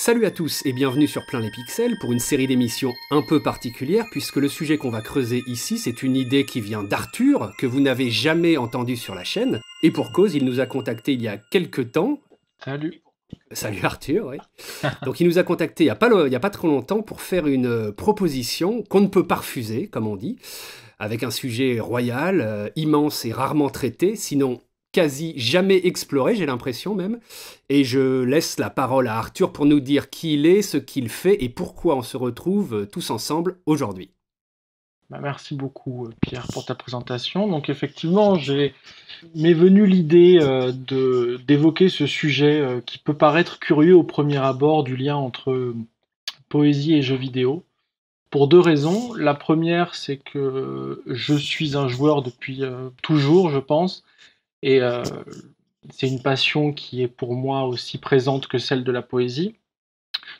Salut à tous et bienvenue sur Plein les Pixels pour une série d'émissions un peu particulière puisque le sujet qu'on va creuser ici c'est une idée qui vient d'Arthur que vous n'avez jamais entendu sur la chaîne et pour cause il nous a contacté il y a quelques temps. Salut. Salut Arthur, oui. Donc il nous a contacté il n'y a, pas, y a pas trop longtemps pour faire une euh, proposition qu'on ne peut pas refuser comme on dit avec un sujet royal, euh, immense et rarement traité, sinon quasi jamais exploré, j'ai l'impression même. Et je laisse la parole à Arthur pour nous dire qui il est, ce qu'il fait et pourquoi on se retrouve euh, tous ensemble aujourd'hui. Bah, merci beaucoup euh, Pierre pour ta présentation. Donc effectivement, m'est venue l'idée euh, de d'évoquer ce sujet qui peut paraître curieux au premier abord du lien entre poésie et jeux vidéo. Pour deux raisons. La première, c'est que je suis un joueur depuis toujours, je pense, et euh, c'est une passion qui est pour moi aussi présente que celle de la poésie.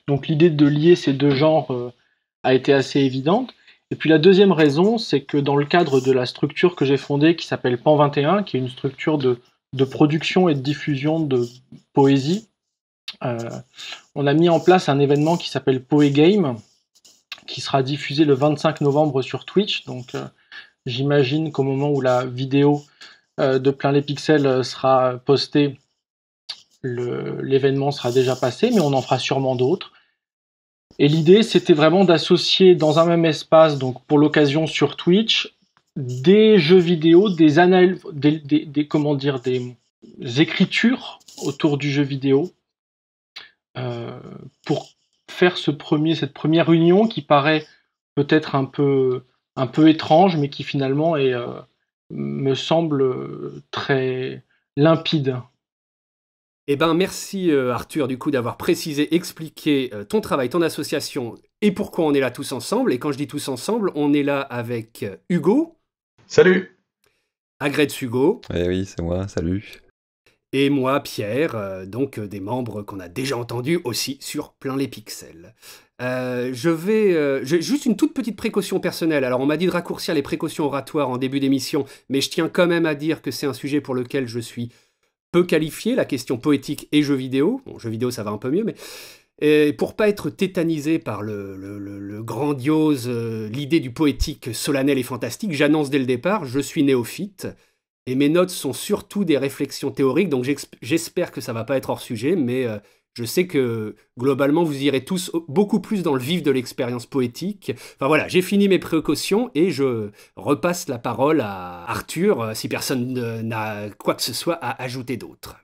Donc l'idée de lier ces deux genres euh, a été assez évidente. Et puis la deuxième raison, c'est que dans le cadre de la structure que j'ai fondée qui s'appelle Pan 21, qui est une structure de, production et de diffusion de poésie, euh, on a mis en place un événement qui s'appelle Poe Game, qui sera diffusé le 25 novembre sur Twitch. Donc j'imagine qu'au moment où la vidéo euh, de plein les pixels euh, sera posté, l'événement sera déjà passé, mais on en fera sûrement d'autres. Et l'idée, c'était vraiment d'associer dans un même espace, donc pour l'occasion sur Twitch, des jeux vidéo, des, analyses, des, comment dire, des écritures autour du jeu vidéo euh, pour faire ce premier, cette première union qui paraît peut-être un peu, un peu étrange, mais qui finalement est, me semble euh, très limpide. Eh ben, merci euh, Arthur du coup d'avoir précisé, expliqué euh, ton travail, ton association et pourquoi on est là tous ensemble. Et quand je dis tous ensemble, on est là avec Hugo. Salut. Agret Hugo. Eh oui, c'est moi, salut et moi, Pierre, euh, donc euh, des membres qu'on a déjà entendus aussi sur Plein les Pixels. Euh, je vais. juste une toute petite précaution personnelle. Alors, on m'a dit de raccourcir les précautions oratoires en début d'émission, mais je tiens quand même à dire que c'est un sujet pour lequel je suis peu qualifié, la question poétique et jeux vidéo. Bon, jeux vidéo, ça va un peu mieux, mais. Et pour pas être tétanisé par le grandiose, l'idée du poétique solennel et fantastique, j'annonce dès le départ, je suis néophyte. Et mes notes sont surtout des réflexions théoriques, donc j'espère que ça va pas être hors sujet, mais euh, je sais que globalement vous irez tous beaucoup plus dans le vif de l'expérience poétique. Enfin voilà, j'ai fini mes précautions et je repasse la parole à Arthur euh, si personne n'a quoi que ce soit à ajouter d'autre.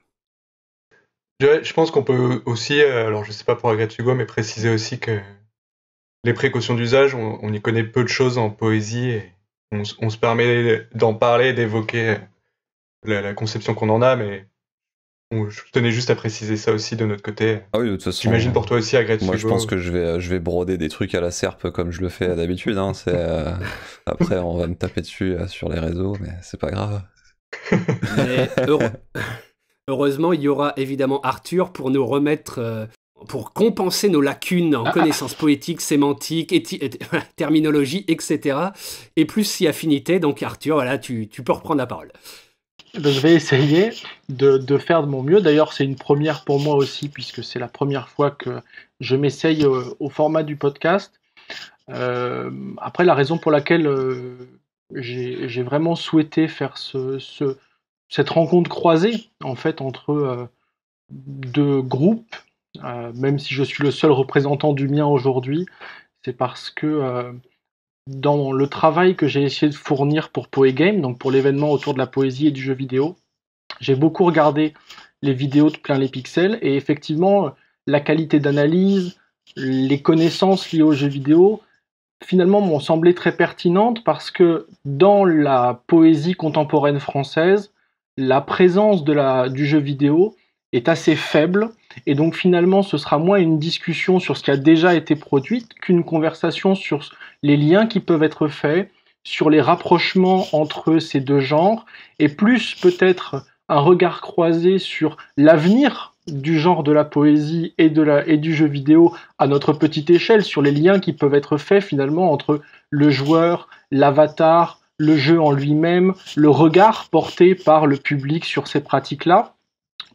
Je, pense qu'on peut aussi, euh, alors je sais pas pour Hugo, mais préciser aussi que les précautions d'usage, on, y connaît peu de choses en poésie et on, on se permet d'en parler, d'évoquer la, la conception qu'on en a, mais je tenais juste à préciser ça aussi de notre côté. Ah oui, de toute façon. J'imagine pour toi aussi, Agrette. Moi, je pense que je vais, euh, je vais broder des trucs à la serpe comme je le fais d'habitude. Hein. Euh, après, on va me taper dessus euh, sur les réseaux, mais c'est pas grave. heureusement, il y aura évidemment Arthur pour nous remettre pour compenser nos lacunes en ah, ah. connaissances poétiques, sémantiques, terminologie, etc. Et plus si affinité, donc Arthur, voilà, tu, tu peux reprendre la parole je vais essayer de, faire de mon mieux. D'ailleurs, c'est une première pour moi aussi, puisque c'est la première fois que je m'essaye euh, au, format du podcast. Euh, après, la raison pour laquelle euh, j'ai, vraiment souhaité faire ce, cette rencontre croisée, en fait, entre deux groupes, même si je suis le seul représentant du mien aujourd'hui, c'est parce que dans le travail que j'ai essayé de fournir pour Poégame, donc pour l'événement autour de la poésie et du jeu vidéo, j'ai beaucoup regardé les vidéos de plein les pixels et effectivement, la qualité d'analyse, les connaissances liées au jeu vidéo, finalement m'ont semblé très pertinentes parce que dans la poésie contemporaine française, la présence de la, du jeu vidéo est assez faible. Et donc finalement, ce sera moins une discussion sur ce qui a déjà été produit qu'une conversation sur les liens qui peuvent être faits, sur les rapprochements entre ces deux genres, et plus peut-être un regard croisé sur l'avenir du genre de la poésie et, de la, et du jeu vidéo à notre petite échelle, sur les liens qui peuvent être faits finalement entre le joueur, l'avatar, le jeu en lui-même, le regard porté par le public sur ces pratiques-là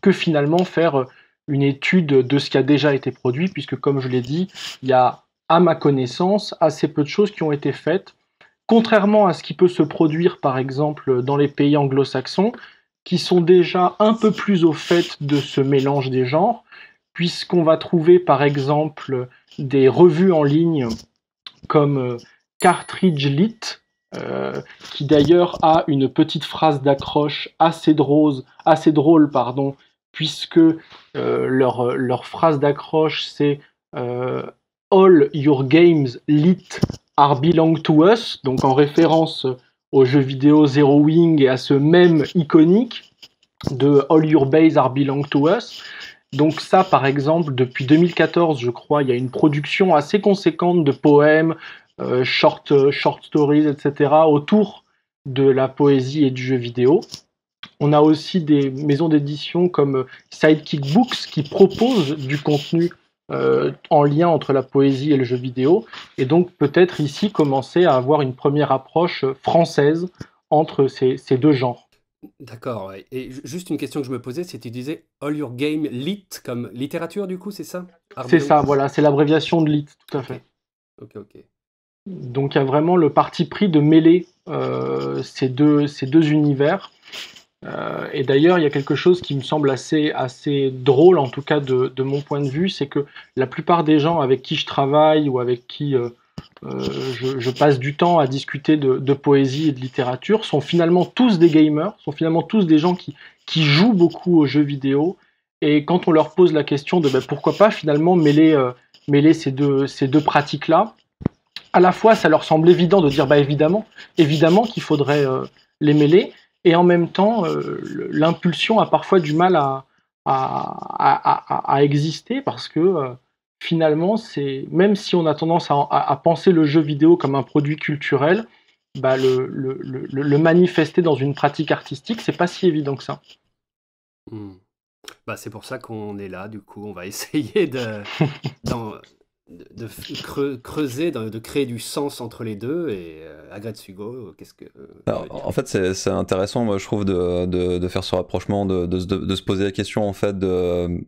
que finalement faire euh, une étude de ce qui a déjà été produit, puisque comme je l'ai dit, il y a à ma connaissance assez peu de choses qui ont été faites, contrairement à ce qui peut se produire par exemple dans les pays anglo-saxons, qui sont déjà un peu plus au fait de ce mélange des genres, puisqu'on va trouver par exemple des revues en ligne comme euh, Cartridge Lit, euh, qui d'ailleurs a une petite phrase d'accroche assez drôle, assez drôle pardon, puisque euh, euh, leur, phrase d'accroche, c'est euh, All your games lit are belong to us, donc en référence au jeu vidéo Zero Wing et à ce même iconique de All your base are belong to us. Donc ça, par exemple, depuis 2014, je crois, il y a une production assez conséquente de poèmes, short, short stories, etc., autour de la poésie et du jeu vidéo. On a aussi des maisons d'édition comme euh, Sidekick Books qui proposent du contenu euh, en lien entre la poésie et le jeu vidéo. Et donc peut-être ici commencer à avoir une première approche française entre ces, deux genres. D'accord. Et juste une question que je me posais, c'est tu disais All Your Game Lit comme littérature du coup, c'est ça C'est ça, voilà, c'est l'abréviation de Lit, tout à fait. Ok, ok. Donc il y a vraiment le parti pris de mêler euh, ces, deux, ces deux univers. Euh, et d'ailleurs, il y a quelque chose qui me semble assez, drôle, en tout cas de, mon point de vue, c'est que la plupart des gens avec qui je travaille ou avec qui euh, euh, je, passe du temps à discuter de, poésie et de littérature sont finalement tous des gamers, sont finalement tous des gens qui, jouent beaucoup aux jeux vidéo. Et quand on leur pose la question de ben, pourquoi pas finalement mêler, ces deux, pratiques-là, à la fois ça leur semble évident de dire ben, évidemment, évidemment qu'il faudrait les mêler, et en même temps, euh, l'impulsion a parfois du mal à, à, exister parce que euh, finalement, c'est même si on a tendance à, penser le jeu vidéo comme un produit culturel, bah, le, le, manifester dans une pratique artistique, c'est pas si évident que ça. Hmm. Bah, c'est pour ça qu'on est là, du coup, on va essayer de, de creuser, de, créer du sens entre les deux. Et euh, qu'est-ce que. Euh, en fait, c'est intéressant, moi, je trouve, de, de, de faire ce rapprochement, de, se poser la question, en fait, de.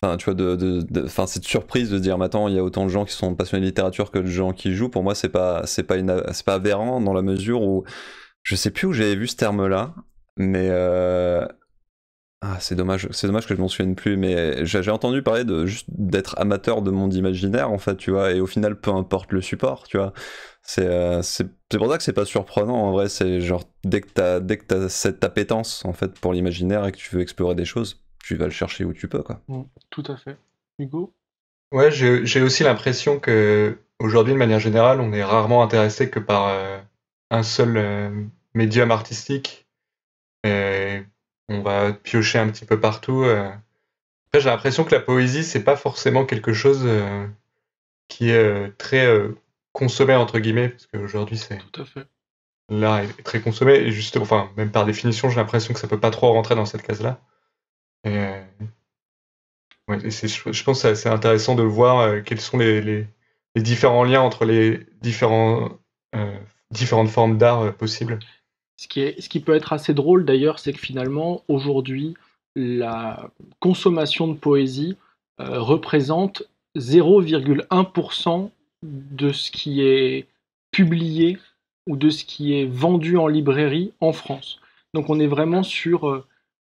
Enfin, tu vois, de, enfin, cette surprise de se dire, maintenant, il y a autant de gens qui sont passionnés de littérature que de gens qui jouent. Pour moi, c'est pas, c'est pas, une, pas aberrant dans la mesure où je sais plus où j'avais vu ce terme-là, mais euh, ah, c'est dommage, c'est dommage que je m'en souvienne plus, mais j'ai entendu parler de d'être amateur de monde imaginaire, en fait, tu vois, et au final, peu importe le support, tu vois. C'est euh, pour ça que c'est pas surprenant, en vrai, c'est genre, dès que t'as, as cette appétence, en fait, pour l'imaginaire et que tu veux explorer des choses, tu vas le chercher où tu peux, quoi. Mm, tout à fait. Hugo Ouais, j'ai aussi l'impression que, aujourd'hui, de manière générale, on est rarement intéressé que par euh, un seul euh, médium artistique. Et on va piocher un petit peu partout. Euh. Après, j'ai l'impression que la poésie, c'est pas forcément quelque chose euh, qui est euh, très consommé, entre guillemets, parce qu'aujourd'hui, c'est. Tout L'art est très consommé, et juste, enfin, même par définition, j'ai l'impression que ça peut pas trop rentrer dans cette case-là. Et, je pense que c'est intéressant de voir quels sont les, les, différents liens entre les différents, différentes formes d'art possibles. Ce qui, est, ce qui peut être assez drôle d'ailleurs, c'est que finalement, aujourd'hui, la consommation de poésie euh, représente 0,1% de ce qui est publié ou de ce qui est vendu en librairie en France. Donc on est vraiment sur euh,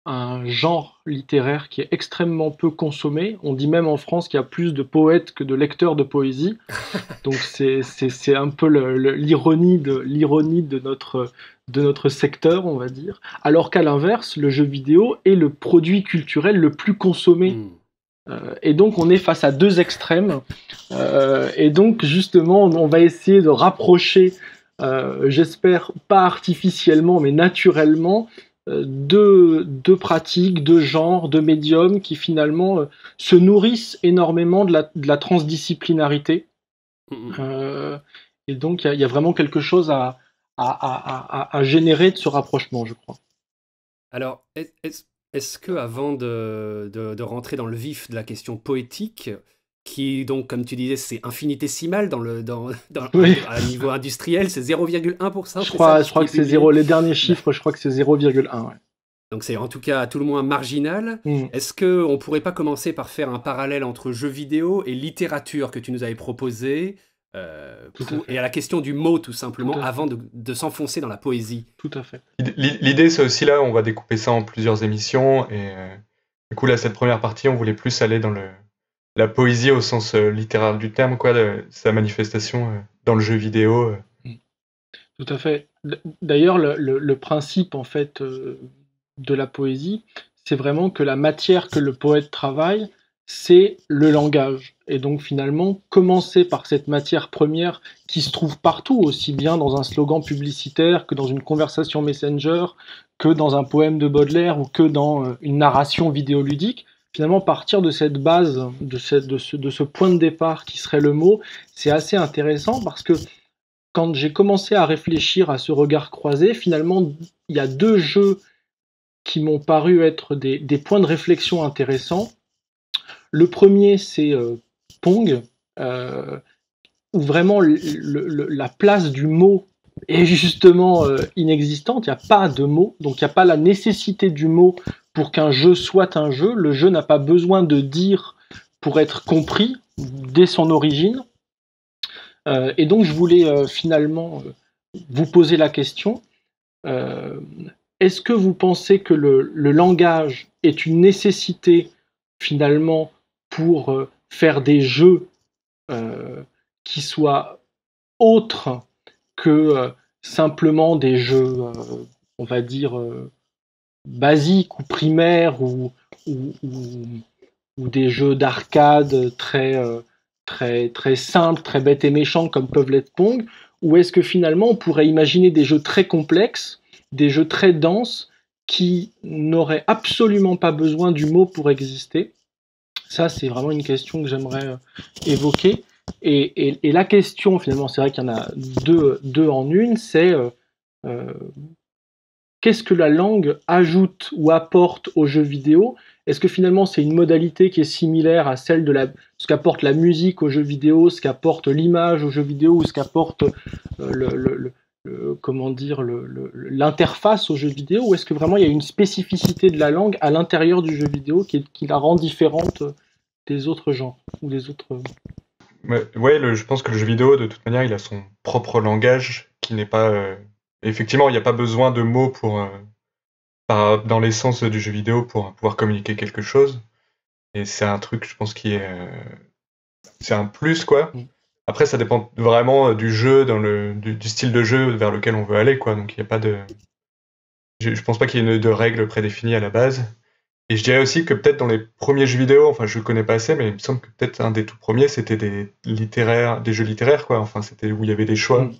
un genre littéraire qui est extrêmement peu consommé. On dit même en France qu'il y a plus de poètes que de lecteurs de poésie. Donc c'est un peu l'ironie de, de, notre, de notre secteur, on va dire. Alors qu'à l'inverse, le jeu vidéo est le produit culturel le plus consommé. Hmm. Euh, et donc on est face à deux extrêmes. Euh, et donc justement, on va essayer de rapprocher, euh, j'espère pas artificiellement, mais naturellement, euh, de, pratiques, de genres, de médiums qui finalement euh, se nourrissent énormément de la, transdisciplinarité. Euh, et donc il y, a vraiment quelque chose à, générer de ce rapprochement, je crois. Alors, est-ce que avant de, rentrer dans le vif de la question poétique, qui donc, comme tu disais, c'est infinitésimal dans le dans, à niveau industriel, c'est 0,1%. Je crois, je crois que c'est 0, les derniers chiffres, je crois que c'est 0,1. Donc c'est en tout cas à tout le moins marginal. Hmm. Est-ce que on pourrait pas commencer par faire un parallèle entre jeux vidéo et littérature que tu nous avais proposé euh, et à la question du mot tout simplement avant de, s'enfoncer dans la poésie. Tout à fait. L'idée c'est aussi là, on va découper ça en plusieurs émissions et euh, du coup là cette première partie on voulait plus aller dans le la poésie au sens euh, littéral du terme, quoi, sa manifestation euh, dans le jeu vidéo. Euh. Mm. Tout à fait. D'ailleurs, le, principe en fait de la poésie, c'est vraiment que la matière que le poète travaille, c'est le langage. Et donc finalement, commencer par cette matière première qui se trouve partout, aussi bien dans un slogan publicitaire que dans une conversation messenger, que dans un poème de Baudelaire ou que dans une narration vidéoludique, finalement partir de cette base, de, cette, ce, point de départ qui serait le mot, c'est assez intéressant parce que quand j'ai commencé à réfléchir à ce regard croisé, finalement, il y a deux jeux qui m'ont paru être des, points de réflexion intéressants. Le premier, c'est euh, Pong, euh, où vraiment la place du mot est justement euh, inexistante. Il n'y a pas de mot, donc il n'y a pas la nécessité du mot pour qu'un jeu soit un jeu, le jeu n'a pas besoin de dire pour être compris dès son origine. Euh, et donc je voulais euh, finalement euh, vous poser la question, est-ce que vous pensez que le, langage est une nécessité finalement pour faire des jeux qui soient autres que simplement des jeux, on va dire, basique ou primaire ou, ou, des jeux d'arcade très, euh, très, très simples, très bêtes et méchants comme peuvent l'être Pong, ou est-ce que finalement on pourrait imaginer des jeux très complexes, des jeux très denses qui n'auraient absolument pas besoin du mot pour exister Ça, c'est vraiment une question que j'aimerais euh, évoquer. Et, la question, finalement, c'est vrai qu'il y en a deux, deux en une, c'est euh, qu'est-ce que la langue ajoute ou apporte au jeu vidéo Est-ce que finalement c'est une modalité qui est similaire à celle de la, ce qu'apporte la musique au jeu vidéo, ce qu'apporte l'image au jeu vidéo ou ce qu'apporte euh, comment dire l'interface au jeu vidéo Ou est-ce que vraiment il y a une spécificité de la langue à l'intérieur du jeu vidéo qui, la rend différente euh, des autres genres ou des autres euh? Ouais, je pense que le jeu vidéo, de toute manière, il a son propre langage qui n'est pas effectivement, il n'y a pas besoin de mots pour, euh, dans l'essence du jeu vidéo pour pouvoir communiquer quelque chose. Et c'est un truc, je pense, qui est. Euh, c'est un plus, quoi. Mm. Après, ça dépend vraiment euh, du jeu, dans le, du, style de jeu vers lequel on veut aller, quoi. Donc, il n'y a pas de. Je, pense pas qu'il y ait de règles prédéfinies à la base. Et je dirais aussi que peut-être dans les premiers jeux vidéo, enfin je connais pas assez, mais il me semble que peut-être un des tout premiers c'était des littéraires, des jeux littéraires quoi. Enfin c'était où il y avait des choix. Mm.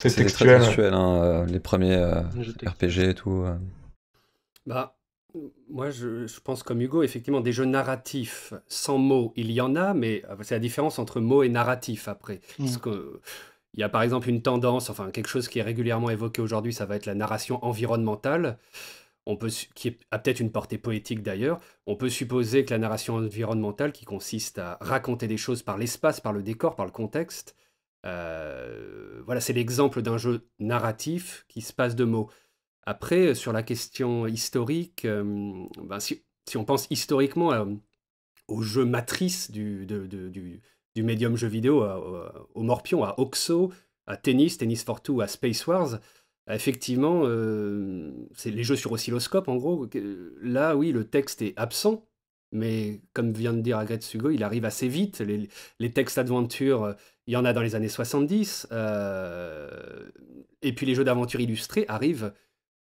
C'est textuel. Très hein, euh, les premiers euh, RPG et tout. Euh. Bah, moi, je, pense comme Hugo, effectivement, des jeux narratifs sans mots, il y en a, mais c'est la différence entre mots et narratif après. Mm. Parce que, il y a par exemple une tendance, enfin quelque chose qui est régulièrement évoqué aujourd'hui, ça va être la narration environnementale. On peut, qui a peut-être une portée poétique d'ailleurs, on peut supposer que la narration environnementale, qui consiste à raconter des choses par l'espace, par le décor, par le contexte, euh, voilà, c'est l'exemple d'un jeu narratif qui se passe de mots. Après, euh, sur la question historique, euh, ben, si, on pense historiquement au jeu matrice du, médium jeu vidéo, au Morpion, à Oxo, à Tennis, Tennis for Two, à Space Wars, effectivement, c'est les jeux sur oscilloscope en gros. Là, oui, le texte est absent mais comme vient de dire Sugo, il arrive assez vite. Les, textes d'aventure, euh, il y en a dans les années 70. Euh, et puis les jeux d'aventure illustrés arrivent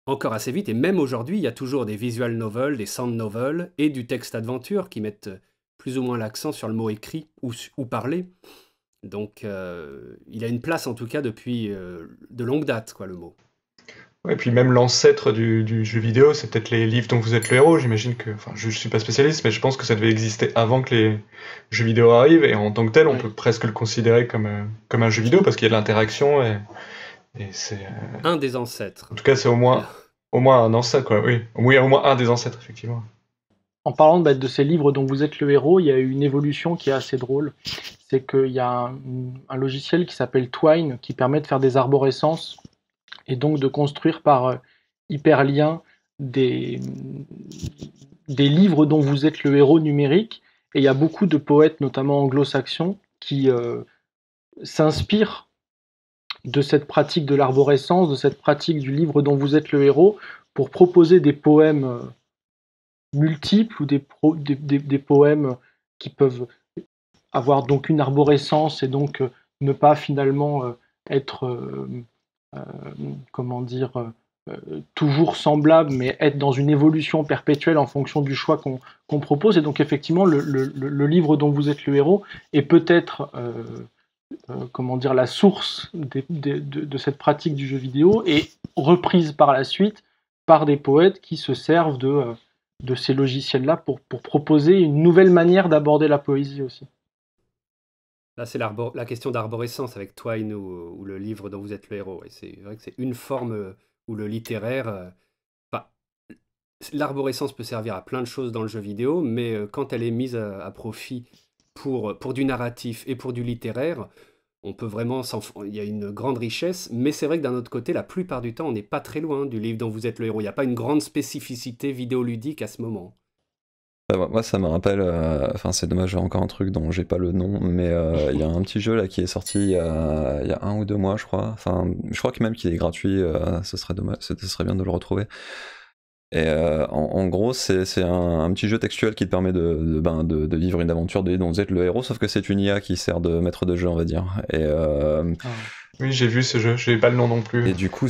encore assez vite. Et même aujourd'hui, il y a toujours des visual novels, des sound novels et du texte d'aventure qui mettent plus ou moins l'accent sur le mot écrit ou, parlé. Donc euh, il a une place en tout cas depuis de longue date, quoi, le mot. Et puis même l'ancêtre du, jeu vidéo, c'est peut-être les livres dont vous êtes le héros. J'imagine que, enfin, je, ne suis pas spécialiste, mais je pense que ça devait exister avant que les jeux vidéo arrivent. Et en tant que tel, on peut presque le considérer comme, euh, comme un jeu vidéo parce qu'il y a de l'interaction et, c'est euh, un des ancêtres. En tout cas, c'est au moins au moins un ancêtre, quoi. Oui, oui au moins un des ancêtres, effectivement. En parlant bah, de ces livres dont vous êtes le héros, il y a une évolution qui est assez drôle. C'est qu'il y a un logiciel qui s'appelle Twine qui permet de faire des arborescences et donc de construire par euh, hyperlien des, des livres dont vous êtes le héros numérique. Et il y a beaucoup de poètes, notamment anglo-saxons, qui euh, s'inspirent de cette pratique de l'arborescence, de cette pratique du livre dont vous êtes le héros, pour proposer des poèmes euh, multiples ou des, des, poèmes qui peuvent avoir donc une arborescence et donc ne pas finalement être euh, comment dire, euh, euh, toujours semblable, mais être dans une évolution perpétuelle en fonction du choix qu'on propose. Et donc effectivement, le, livre dont vous êtes le héros est peut-être comment dire la source de, cette pratique du jeu vidéo et reprise par la suite par des poètes qui se servent de, de ces logiciels-là pour proposer une nouvelle manière d'aborder la poésie aussi. Là, c'est la question d'arborescence avec Twine ou, le livre dont vous êtes le héros. Et c'est vrai que c'est une forme euh, où le littéraire. Euh, l'arborescence peut servir à plein de choses dans le jeu vidéo, mais euh, quand elle est mise à, profit pour, du narratif et pour du littéraire, on peut vraiment il y a une grande richesse, mais c'est vrai que d'un autre côté, la plupart du temps, on n'est pas très loin du livre dont vous êtes le héros. Il n'y a pas une grande spécificité vidéoludique à ce moment moi, ça me rappelle. Euh, enfin, c'est dommage, j'ai encore un truc dont j'ai pas le nom, mais euh, il y a un petit jeu là qui est sorti euh, il y, a, un ou deux mois, je crois. Enfin, je crois que même qu'il est gratuit, ce serait dommage, ce serait bien de le retrouver. Et en, gros, c'est un, petit jeu textuel qui te permet de, ben, vivre une aventure de dont vous êtes le héros, sauf que c'est une IA qui sert de maître de jeu, on va dire. Et. Ah oui, j'ai vu ce jeu, j'ai pas le nom non plus. Et du coup,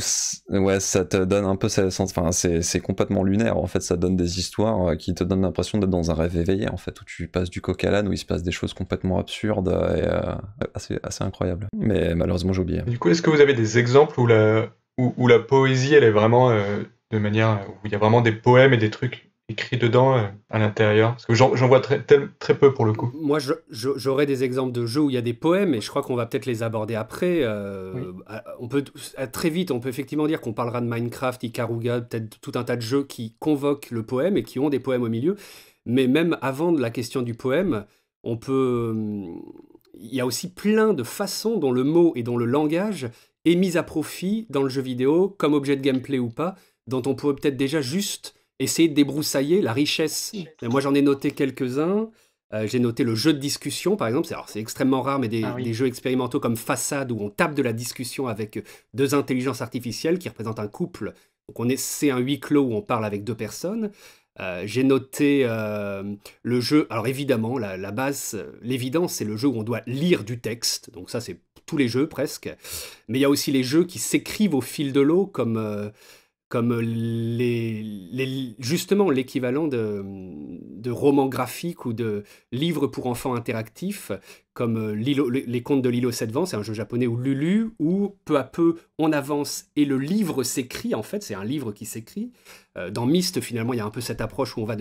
ouais, ça te donne un peu ça, enfin, c'est complètement lunaire en fait, ça donne des histoires euh, qui te donnent l'impression d'être dans un rêve éveillé en fait, où tu passes du coq à l'âne, où il se passe des choses complètement absurdes et euh, assez, assez incroyables. Mais malheureusement, j'ai oublié. Du coup, est-ce que vous avez des exemples où la, où, la poésie, elle est vraiment euh, de manière où il y a vraiment des poèmes et des trucs écrit dedans euh, à l'intérieur Parce que j'en vois très, très, peu pour le coup. Moi, j'aurais des exemples de jeux où il y a des poèmes, et je crois qu'on va peut-être les aborder après. Euh, on peut très vite, on peut effectivement dire qu'on parlera de Minecraft, Ikaruga, peut-être tout un tas de jeux qui convoquent le poème et qui ont des poèmes au milieu. Mais même avant la question du poème, on peut. Hum, il y a aussi plein de façons dont le mot et dont le langage est mis à profit dans le jeu vidéo, comme objet de gameplay ou pas, dont on pourrait peut-être déjà juste essayer de débroussailler la richesse. Moi, j'en ai noté quelques-uns. Euh, j'ai noté le jeu de discussion, par exemple. C'est extrêmement rare, mais ah des, jeux expérimentaux comme Façade, où on tape de la discussion avec deux intelligences artificielles qui représentent un couple. Donc, on c'est un huis clos où on parle avec deux personnes. Euh, j'ai noté euh, le jeu. Alors, évidemment, la, la base, l'évidence, c'est le jeu où on doit lire du texte. Donc, ça, c'est tous les jeux presque. Mais il y a aussi les jeux qui s'écrivent au fil de l'eau, comme comme justement l'équivalent de, romans graphiques ou de livres pour enfants interactifs, comme euh, Les Contes de Lilo 7 vents, c'est un jeu japonais, ou Lulu, où peu à peu on avance et le livre s'écrit, en fait, c'est un livre qui s'écrit. Euh, dans Myst, finalement, il y a un peu cette approche où on va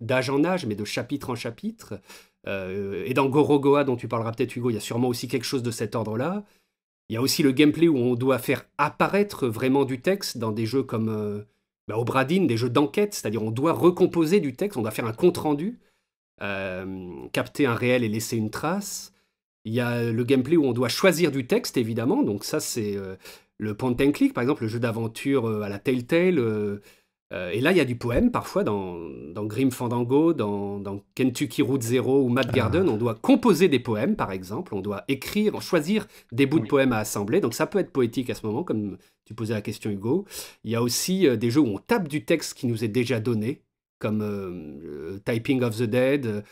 d'âge en âge, mais de chapitre en chapitre. Euh, et dans Gorogoa, dont tu parleras peut-être Hugo, il y a sûrement aussi quelque chose de cet ordre-là. Il y a aussi le gameplay où on doit faire apparaître vraiment du texte dans des jeux comme euh, bah, des jeux d'enquête, c'est-à-dire on doit recomposer du texte, on doit faire un compte-rendu, euh, capter un réel et laisser une trace. Il y a le gameplay où on doit choisir du texte, évidemment, donc ça c'est euh, le point and click, par exemple, le jeu d'aventure euh, à la Telltale euh, et là, il y a du poème, parfois, dans, Grim Fandango, dans, Kentucky Route Zero ou Mad Garden, ah. on doit composer des poèmes, par exemple, on doit écrire, choisir des bouts de poèmes à assembler, donc ça peut être poétique à ce moment, comme tu posais la question, Hugo. Il y a aussi euh, des jeux où on tape du texte qui nous est déjà donné, comme euh, Typing of the Dead,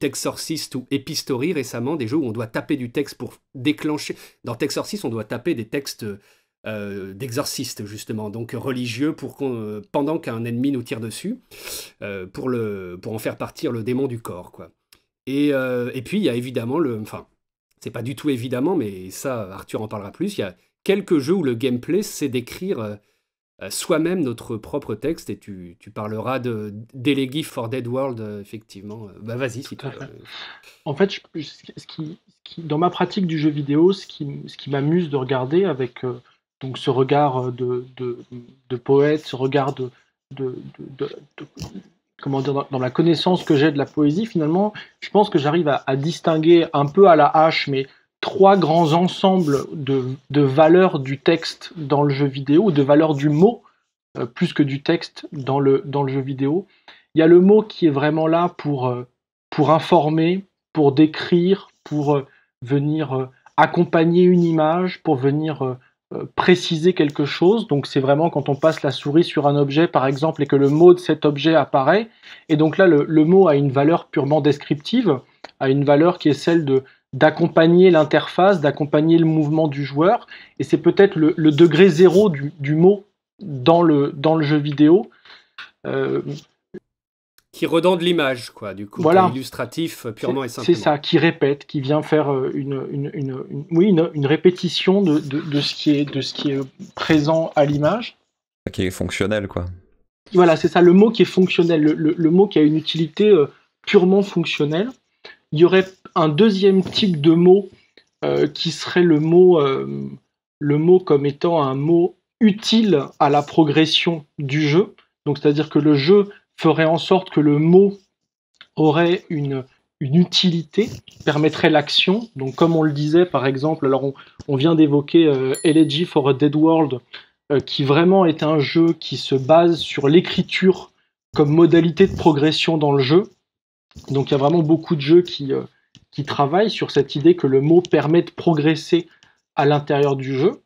Texorcist ou Epistory récemment, des jeux où on doit taper du texte pour déclencher. Dans Texorcist, on doit taper des textes euh, d'exorcistes, justement, donc religieux, pour euh, pendant qu'un ennemi nous tire dessus, euh, pour, le, pour en faire partir le démon du corps. Quoi. Et, et puis, il y a évidemment le. Enfin, c'est pas du tout évidemment, mais ça, Arthur en parlera plus. Il y a quelques jeux où le gameplay, c'est d'écrire soi-même notre propre texte, et tu, tu parleras de Delegif for Dead World, effectivement. Bah, vas-y, si En fait, ce qui, dans ma pratique du jeu vidéo, ce qui, ce qui m'amuse de regarder avec donc ce regard euh, de, de, poète, ce regard de, comment dans, la connaissance que j'ai de la poésie, finalement, je pense que j'arrive à, distinguer un peu à la hache, mais trois grands ensembles de, valeurs du texte dans le jeu vidéo, de valeurs du mot, euh, plus que du texte dans le, dans le jeu vidéo. Il y a le mot qui est vraiment là pour, euh, pour informer, pour décrire, pour venir accompagner une image, pour venir euh, préciser quelque chose. Donc c'est vraiment quand on passe la souris sur un objet par exemple et que le mot de cet objet apparaît. Et donc là le, mot a une valeur purement descriptive, a une valeur qui est celle de d'accompagner l'interface, d'accompagner le mouvement du joueur. Et c'est peut-être le, degré zéro du, mot dans le, dans le jeu vidéo. Euh, qui redonne l'image, quoi, du coup, voilà. illustratif euh, purement et simplement. C'est ça, qui répète, qui vient faire euh, une, une, répétition de, ce qui est, de ce qui est présent à l'image. Qui est fonctionnel, quoi. Voilà, c'est ça, le mot qui est fonctionnel, le, mot qui a une utilité euh, purement fonctionnelle. Il y aurait un deuxième type de mot qui serait le mot, le mot comme étant un mot utile à la progression du jeu. Donc, c'est-à-dire que le jeu ferait en sorte que le mot aurait une, utilité, permettrait l'action. Donc comme on le disait par exemple, alors on, vient d'évoquer euh, for a Dead World, euh, qui vraiment est un jeu qui se base sur l'écriture comme modalité de progression dans le jeu. Donc il y a vraiment beaucoup de jeux qui, euh, qui travaillent sur cette idée que le mot permet de progresser à l'intérieur du jeu.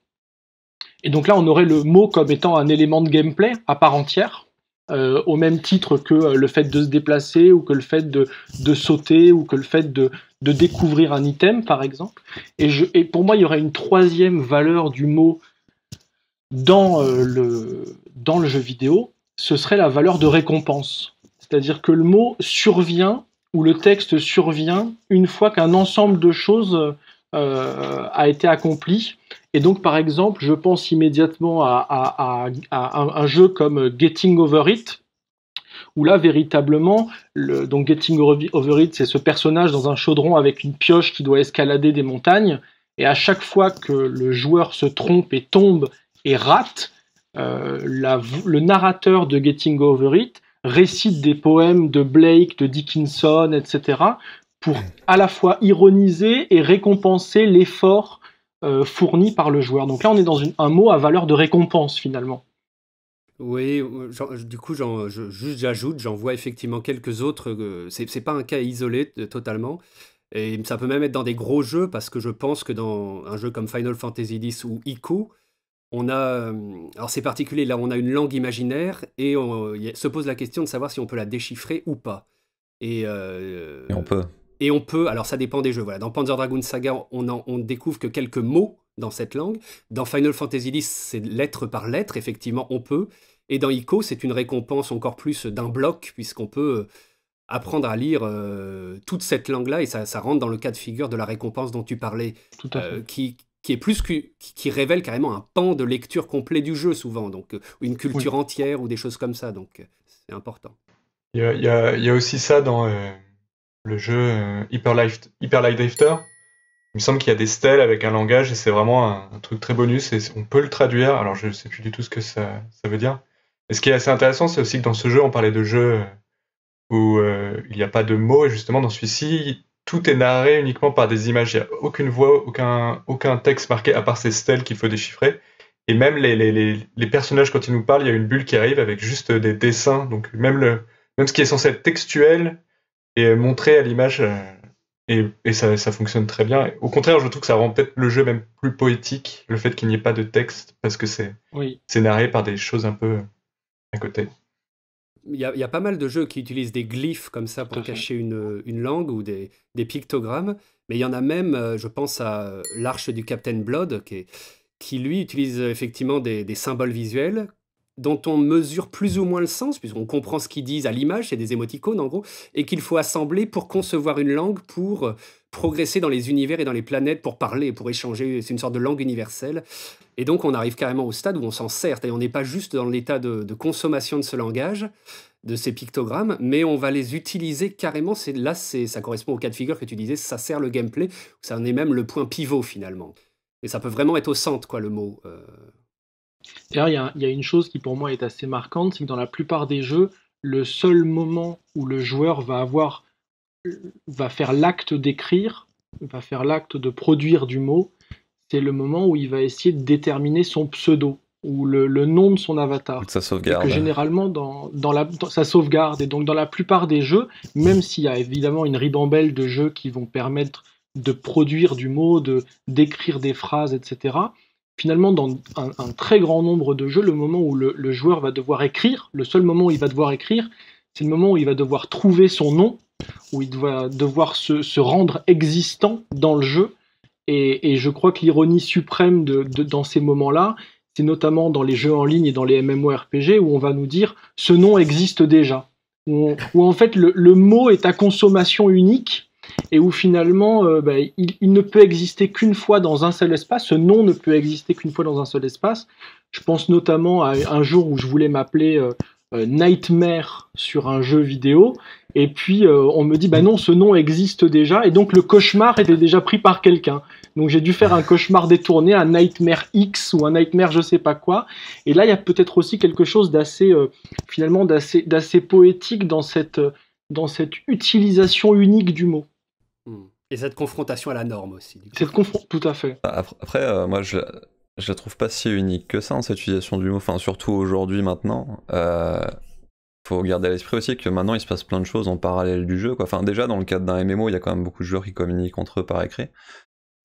Et donc là, on aurait le mot comme étant un élément de gameplay à part entière. Euh, au même titre que euh, le fait de se déplacer ou que le fait de, de sauter ou que le fait de, de, découvrir un item, par exemple. Et, je, et pour moi, il y aurait une troisième valeur du mot dans, euh, le, dans le jeu vidéo, ce serait la valeur de récompense. C'est-à-dire que le mot survient ou le texte survient une fois qu'un ensemble de choses a été accompli et donc, par exemple, je pense immédiatement à, un, jeu comme Getting Over It, où là, véritablement, donc Getting Over It, c'est ce personnage dans un chaudron avec une pioche qui doit escalader des montagnes. Et à chaque fois que le joueur se trompe et tombe et rate, euh, le narrateur de Getting Over It récite des poèmes de Blake, de Dickinson, etc., pour à la fois ironiser et récompenser l'effort euh, fourni par le joueur. Donc là, on est dans un mot à valeur de récompense finalement. Oui, du coup, j'ajoute, j'en vois effectivement quelques autres. Euh, Ce c'est, pas un cas isolé euh, totalement. Et ça peut même être dans des gros jeux, parce que je pense que dans un jeu comme Final Fantasy X ou ICO, on a. Alors c'est particulier, là, on a une langue imaginaire et on se pose la question de savoir si on peut la déchiffrer ou pas. et on peut. Et on peut, alors ça dépend des jeux, voilà, dans Panzer Dragoon Saga, on, en, on découvre que quelques mots dans cette langue. Dans Final Fantasy X, c'est lettre par lettre, effectivement, on peut. Et dans ICO, c'est une récompense encore plus d'un bloc, puisqu'on peut euh, apprendre à lire euh, toute cette langue-là, et ça, ça, rentre dans le cas de figure de la récompense dont tu parlais, Tout à euh, qui, qui est plus que, qui révèle carrément un pan de lecture complet du jeu souvent, donc une culture entière ou des choses comme ça, donc c'est important. Il y, a, il y a, aussi ça dans, le jeu euh, Hyper, Light, Drifter. Il me semble qu'il y a des stèles avec un langage et c'est vraiment un, truc très bonus et on peut le traduire. Alors je ne sais plus du tout ce que ça, veut dire. Et ce qui est assez intéressant, c'est aussi que dans ce jeu, on parlait de jeu euh, où euh, il n'y a pas de mots et justement dans celui-ci, tout est narré uniquement par des images. Il n'y a aucune voix, aucun, aucun texte marqué à part ces stèles qu'il faut déchiffrer. Et même les, personnages, quand ils nous parlent, il y a une bulle qui arrive avec juste des dessins. Donc même, le, même ce qui est censé être textuel et montrer à l'image. Euh, et, ça, ça, fonctionne très bien. Au contraire, je trouve que ça rend peut-être le jeu même plus poétique, le fait qu'il n'y ait pas de texte, parce que c'est oui. narré par des choses un peu euh, à côté. Il y, a, pas mal de jeux qui utilisent des glyphes comme ça pour cacher une, langue ou des, pictogrammes, mais il y en a même, euh, je pense à l'Arche du Captain Blood, qui, qui lui utilise effectivement des, des symboles visuels dont on mesure plus ou moins le sens, puisqu'on comprend ce qu'ils disent à l'image, c'est des émoticônes en gros, et qu'il faut assembler pour concevoir une langue, pour euh, progresser dans les univers et dans les planètes, pour parler, pour échanger. C'est une sorte de langue universelle. Et donc on arrive carrément au stade où on s'en sert, et on n'est pas juste dans l'état de, consommation de ce langage, de ces pictogrammes, mais on va les utiliser carrément. C'est, là, c'est, ça correspond au cas de figure que tu disais, ça sert le gameplay, ça en est même le point pivot finalement. Et ça peut vraiment être au centre, quoi, le mot. Euh, il y, a une chose qui pour moi est assez marquante, c'est que dans la plupart des jeux, le seul moment où le joueur va avoir, euh, va faire l'acte d'écrire, va faire l'acte de produire du mot, c'est le moment où il va essayer de déterminer son pseudo ou le, nom de son avatar. ça sauvegarde. généralement dans, dans la dans sauvegarde et donc dans la plupart des jeux, même s'il y a évidemment une ribambelle de jeux qui vont permettre de produire du mot, de d'écrire des phrases, etc finalement dans un, très grand nombre de jeux, le moment où le, joueur va devoir écrire, le seul moment où il va devoir écrire, c'est le moment où il va devoir trouver son nom, où il va devoir se, rendre existant dans le jeu. Et, je crois que l'ironie suprême de, dans ces moments-là, c'est notamment dans les jeux en ligne et dans les MMORPG où on va nous dire ce nom existe déjà. Où, en fait le mot est à consommation unique et où finalement euh, bah, il, ne peut exister qu'une fois dans un seul espace, ce nom ne peut exister qu'une fois dans un seul espace. Je pense notamment à un jour où je voulais m'appeler euh, euh, Nightmare sur un jeu vidéo, et puis on me dit bah non, ce nom existe déjà, et donc le cauchemar était déjà pris par quelqu'un. Donc j'ai dû faire un cauchemar détourné, un Nightmare X ou un Nightmare je sais pas quoi. Et là il y a peut-être aussi quelque chose d'assez finalement d'assez poétique dans cette dans cette utilisation unique du mot et cette confrontation à la norme aussi. Cette confrontation, tout à fait. Après, euh, moi, je, je la trouve pas si unique que ça, cette utilisation du mot, enfin, surtout aujourd'hui, maintenant. Euh, faut garder à l'esprit aussi que maintenant, il se passe plein de choses en parallèle du jeu. Quoi. Enfin, déjà, dans le cadre d'un MMO, il y a quand même beaucoup de joueurs qui communiquent entre eux par écrit.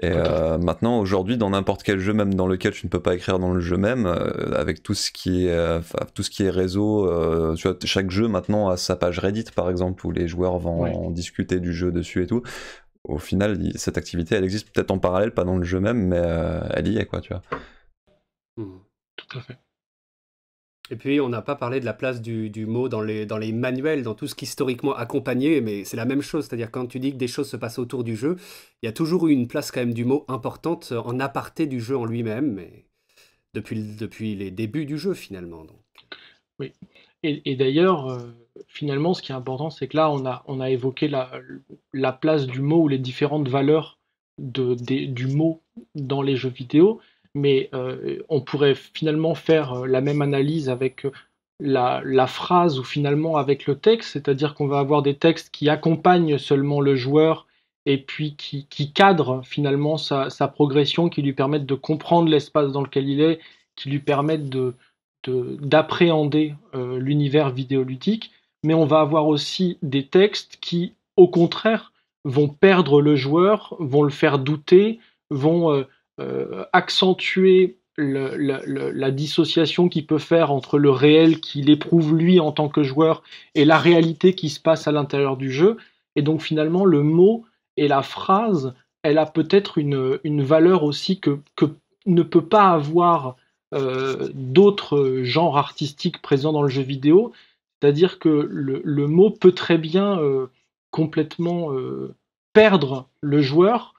Et euh, maintenant, aujourd'hui, dans n'importe quel jeu, même dans lequel tu ne peux pas écrire dans le jeu même, euh, avec tout ce qui est, tout ce qui est réseau, tu chaque jeu maintenant a sa page Reddit, par exemple, où les joueurs vont discuter du jeu dessus et tout au final, cette activité, elle existe peut-être en parallèle, pas dans le jeu même, mais euh, elle y est, quoi, tu vois. Mmh. tout à fait. Et puis, on n'a pas parlé de la place du, du, mot dans les, dans les manuels, dans tout ce qui historiquement accompagné, mais c'est la même chose. C'est-à-dire, quand tu dis que des choses se passent autour du jeu, il y a toujours eu une place quand même du mot importante en aparté du jeu en lui-même, mais depuis, depuis les débuts du jeu, finalement. Donc. Oui. Et, d'ailleurs, euh, finalement, ce qui est important, c'est que là, on a, évoqué la, place du mot ou les différentes valeurs du mot dans les jeux vidéo, mais euh, on pourrait finalement faire euh, la même analyse avec euh, la, phrase ou finalement avec le texte, c'est-à-dire qu'on va avoir des textes qui accompagnent seulement le joueur et puis qui, cadrent finalement sa, progression, qui lui permettent de comprendre l'espace dans lequel il est, qui lui permettent d'appréhender l'univers vidéoludique mais on va avoir aussi des textes qui, au contraire, vont perdre le joueur, vont le faire douter, vont euh, euh, accentuer la, dissociation qu'il peut faire entre le réel qu'il éprouve lui en tant que joueur et la réalité qui se passe à l'intérieur du jeu. Et donc finalement, le mot et la phrase, elle a peut-être une, valeur aussi que, ne peut pas avoir euh, d'autres genres artistiques présents dans le jeu vidéo, c'est-à-dire que le, mot peut très bien euh, complètement euh, perdre le joueur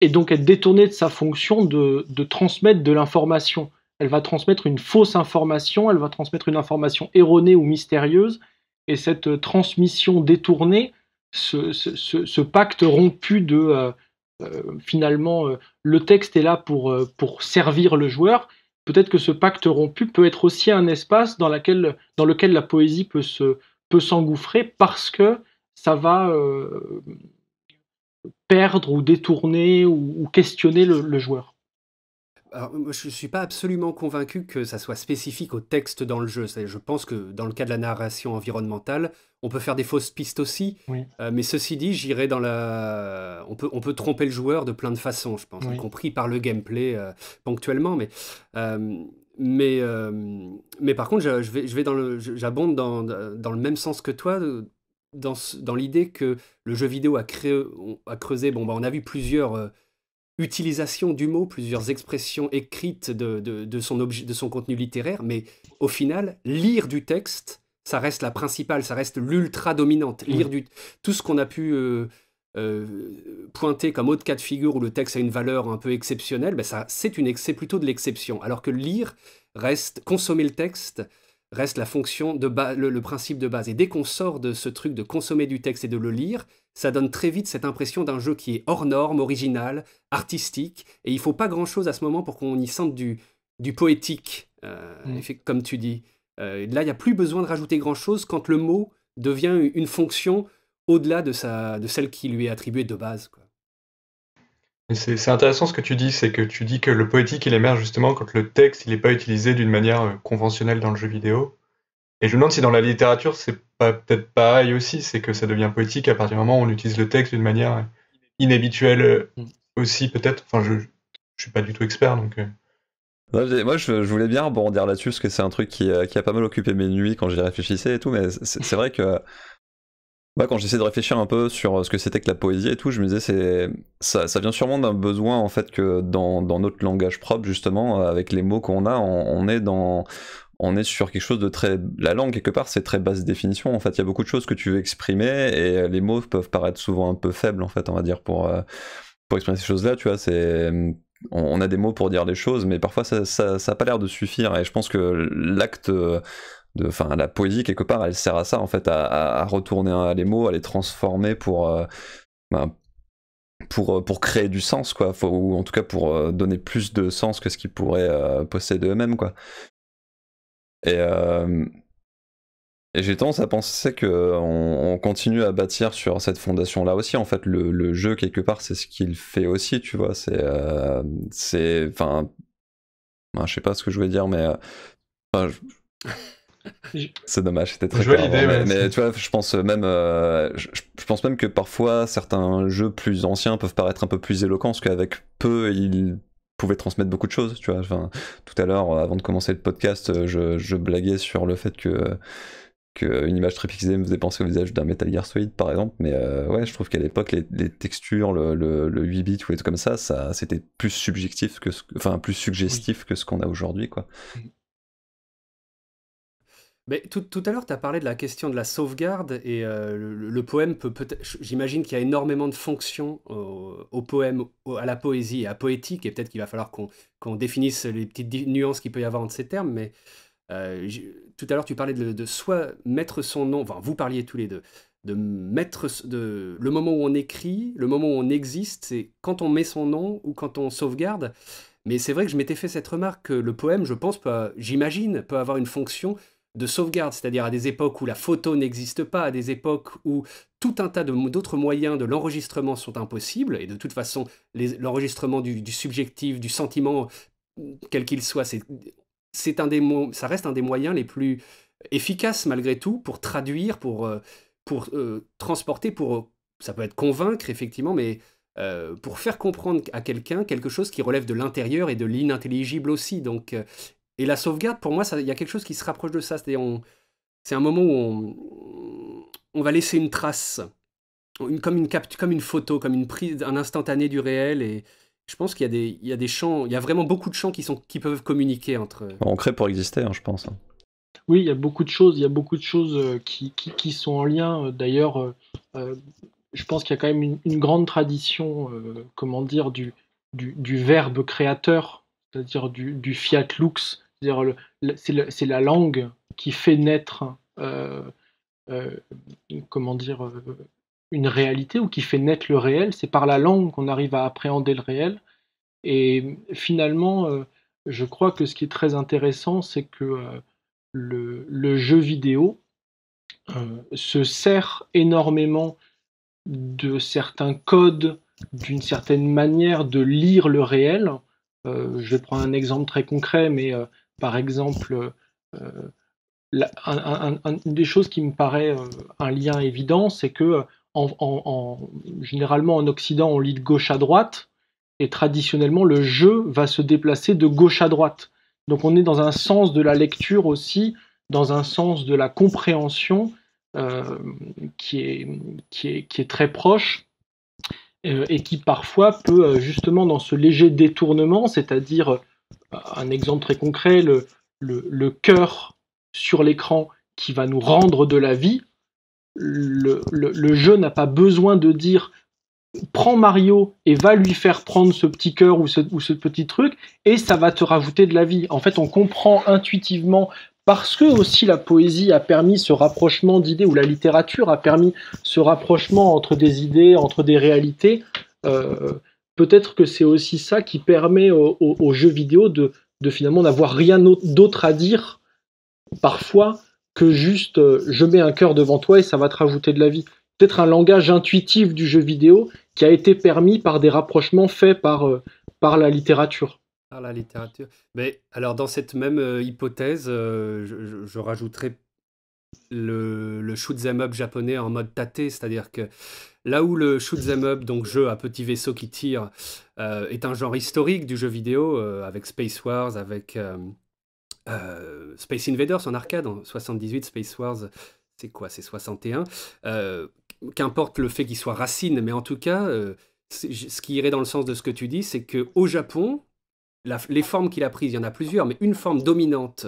et donc être détourné de sa fonction de, transmettre de l'information. Elle va transmettre une fausse information, elle va transmettre une information erronée ou mystérieuse, et cette euh, transmission détournée, ce, pacte rompu de finalement le texte est là pour servir le joueur, Peut-être que ce pacte rompu peut être aussi un espace dans, dans lequel la poésie peut se peut s'engouffrer parce que ça va euh, perdre ou détourner ou, questionner le joueur je ne suis pas absolument convaincu que ça soit spécifique au texte dans le jeu. Je pense que dans le cas de la narration environnementale, on peut faire des fausses pistes aussi. Euh, mais ceci dit, j'irai dans la. On peut, on peut tromper le joueur de plein de façons, je pense, y compris par le gameplay euh, ponctuellement. Mais. Euh, mais, mais par contre, je, vais, je vais dans le, j'abonde dans, dans le même sens que toi, dans, dans l'idée que le jeu vidéo a, créé, a creusé, bon, bah, on a vu plusieurs utilisation du mot, plusieurs expressions écrites de, son objet, de son contenu littéraire, mais au final, lire du texte, ça reste la principale, ça reste l'ultra dominante. Mmh. Lire du, tout ce qu'on a pu euh, euh, pointer comme autre cas de figure où le texte a une valeur un peu exceptionnelle, ben ça, c'est une, plutôt de l'exception. Alors que lire reste consommer le texte reste la fonction de le principe de base. Et dès qu'on sort de ce truc de consommer du texte et de le lire, ça donne très vite cette impression d'un jeu qui est hors norme, original, artistique, et il faut pas grand-chose à ce moment pour qu'on y sente du, poétique, euh, mm. comme tu dis. Euh, là, il n'y a plus besoin de rajouter grand-chose quand le mot devient une fonction au-delà de, celle qui lui est attribuée de base. C'est intéressant ce que tu dis, c'est que tu dis que le poétique, il émerge justement quand le texte, il n'est pas utilisé d'une manière euh, conventionnelle dans le jeu vidéo. Et je me demande si dans la littérature, c'est peut-être pareil aussi, c'est que ça devient poétique à partir du moment où on utilise le texte d'une manière inhabituelle mm. aussi, peut-être. Enfin, je, ne suis pas du tout expert, donc. Euh. Moi, je, voulais bien rebondir là-dessus parce que c'est un truc euh, qui, a pas mal occupé mes nuits quand j'y réfléchissais et tout, mais c'est vrai que quand j'essaie de réfléchir un peu sur ce que c'était que la poésie et tout, je me disais c'est ça, vient sûrement d'un besoin en fait que dans, notre langage propre justement, avec les mots qu'on a, on est dans on est sur quelque chose de très. La langue, quelque part, c'est très basse définition. En fait, il y a beaucoup de choses que tu veux exprimer et euh, les mots peuvent paraître souvent un peu faibles, en fait, on va dire, pour, euh, pour exprimer ces choses-là. Tu vois, c'est. Euh, on a des mots pour dire les choses, mais parfois ça n'a pas l'air de suffire. Et je pense que l'acte de, enfin, la poésie quelque part, elle sert à ça en fait, à, à retourner les mots, à les transformer pour, ben, pour, pour créer du sens quoi, ou en tout cas pour donner plus de sens que ce qu'ils pourraient posséder eux-mêmes quoi. Et, euh, et j'ai tendance à penser que on, continue à bâtir sur cette fondation là aussi. En fait, le, le jeu quelque part, c'est ce qu'il fait aussi, tu vois. C'est, euh, c'est, enfin, ah, je sais pas ce que je voulais dire, mais euh, C'est dommage, c'était très clair. mais, tu vois, je pense même, je, je, pense même que parfois certains jeux plus anciens peuvent paraître un peu plus éloquents, parce qu'avec peu, ils transmettre beaucoup de choses, tu vois. Enfin, tout à l'heure, avant de commencer le podcast, euh, je, je blaguais sur le fait que qu'une image très fixée me faisait penser au visage d'un Metal Gear Solid par exemple mais euh, ouais je trouve qu'à l'époque les, textures le, 8 bits ou les trucs comme ça, ça c'était plus subjectif que ce, enfin plus suggestif que ce qu'on a aujourd'hui quoi tout, tout à l'heure, tu as parlé de la question de la sauvegarde et euh, le, poème peut peut-être. J'imagine qu'il y a énormément de fonctions au, poème, à la poésie et à la poétique, et peut-être qu'il va falloir qu'on définisse les petites nuances qu'il peut y avoir entre ces termes. Mais euh, tout à l'heure, tu parlais de, de, soit mettre son nom, enfin, vous parliez tous les deux, de mettre de, le moment où on écrit, le moment où on existe, c'est quand on met son nom ou quand on sauvegarde. Mais c'est vrai que je m'étais fait cette remarque que le poème, je pense, j'imagine, peut avoir une fonction de sauvegarde, c'est-à-dire à des époques où la photo n'existe pas, à des époques où tout un tas d'autres moyens de l'enregistrement sont impossibles, et de toute façon, l'enregistrement du, subjectif, du sentiment, quel qu'il soit, c'est un des ça reste un des moyens les plus efficaces malgré tout pour traduire, pour, euh, pour euh, transporter, pour ça peut être convaincre effectivement, mais euh, pour faire comprendre à quelqu'un quelque chose qui relève de l'intérieur et de l'inintelligible aussi. Donc, et la sauvegarde, pour moi, il y a quelque chose qui se rapproche de ça. C'est un moment où on, va laisser une trace, comme, une photo, comme une prise, un instantané du réel. Et je pense qu'il y, a des, champs, il y a vraiment beaucoup de champs qui, peuvent communiquer entre. On crée pour exister, hein, je pense. Hein. Oui, il y a beaucoup de choses, il y a beaucoup de choses euh, qui, sont en lien. Euh, d'ailleurs, euh, je pense qu'il y a quand même une, grande tradition, comment dire, du, verbe créateur, c'est-à-dire du, du, fiat lux, cest à c'est la langue qui fait naître, euh, euh, comment dire, euh, une réalité ou qui fait naître le réel. C'est par la langue qu'on arrive à appréhender le réel. Et finalement, je crois que ce qui est très intéressant, c'est que le, le, jeu vidéo se sert énormément de certains codes, d'une certaine manière de lire le réel. je vais prendre un exemple très concret, mais par exemple, euh, une des choses qui me paraît euh, un lien évident, c'est que euh, en, généralement en Occident, on lit de gauche à droite, et traditionnellement, le jeu va se déplacer de gauche à droite. Donc on est dans un sens de la lecture aussi, dans un sens de la compréhension qui, est, qui, est, qui, est, très proche et qui parfois peut justement dans ce léger détournement, c'est-à-dire un exemple très concret, le, cœur sur l'écran qui va nous rendre de la vie, le, jeu n'a pas besoin de dire prends Mario et va lui faire prendre ce petit cœur ou ce, ou ce petit truc et ça va te rajouter de la vie. En fait, on comprend intuitivement parce que aussi la poésie a permis ce rapprochement d'idées ou la littérature a permis ce rapprochement entre des idées, entre des réalités. Euh, peut-être que c'est aussi ça qui permet aux, jeux vidéo de, finalement n'avoir rien d'autre à dire parfois que juste euh, je mets un cœur devant toi et ça va te rajouter de la vie. Peut-être un langage intuitif du jeu vidéo qui a été permis par des rapprochements faits par, euh, par la littérature. Par la littérature. Mais alors dans cette même euh, hypothèse, je, rajouterai je, le, le shoot up japonais en mode tâté, c'est-à-dire que là où le shoot up, donc jeu à petit vaisseau qui tire, euh, est un genre historique du jeu vidéo, euh, avec Space Wars, avec euh, Space Invaders en arcade, en 78, Space Wars, c'est quoi, c'est 61, qu'importe le fait qu'il soit racine, mais en tout cas, ce qui irait dans le sens de ce que tu dis, c'est que au Japon, les formes qu'il a prises, il y en a plusieurs, mais une forme dominante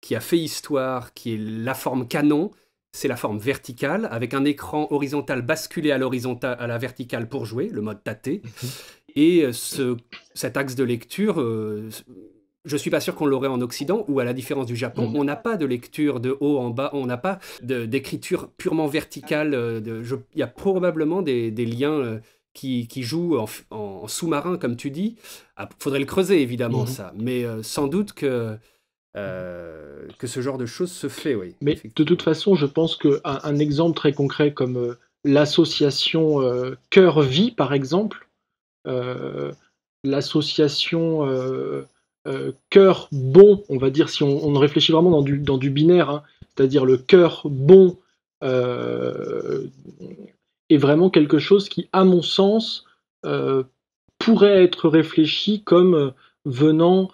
qui a fait histoire, qui est la forme canon, c'est la forme verticale, avec un écran horizontal basculé à, à la verticale pour jouer, le mode tâté. Mhm. Et euh, ce, cet axe de lecture, euh, je suis pas sûr qu'on l'aurait en Occident, ou à la différence du Japon, mhm. on n'a pas de lecture de haut en bas, on n'a pas d'écriture purement verticale. Euh, il y a probablement des, liens qui, jouent en, sous-marin, comme tu dis. Il ah, faudrait le creuser, évidemment, mhm. ça. Mais sans doute que que ce genre de choses se fait, oui. Mais de toute façon, je pense qu'un un exemple très concret comme euh, l'association euh, Cœur Vie, par exemple, euh, l'association Cœur Bon, on va dire, si on, réfléchit vraiment dans du, dans du binaire, hein, c'est-à-dire le cœur bon est vraiment quelque chose qui, à mon sens, pourrait être réfléchi comme venant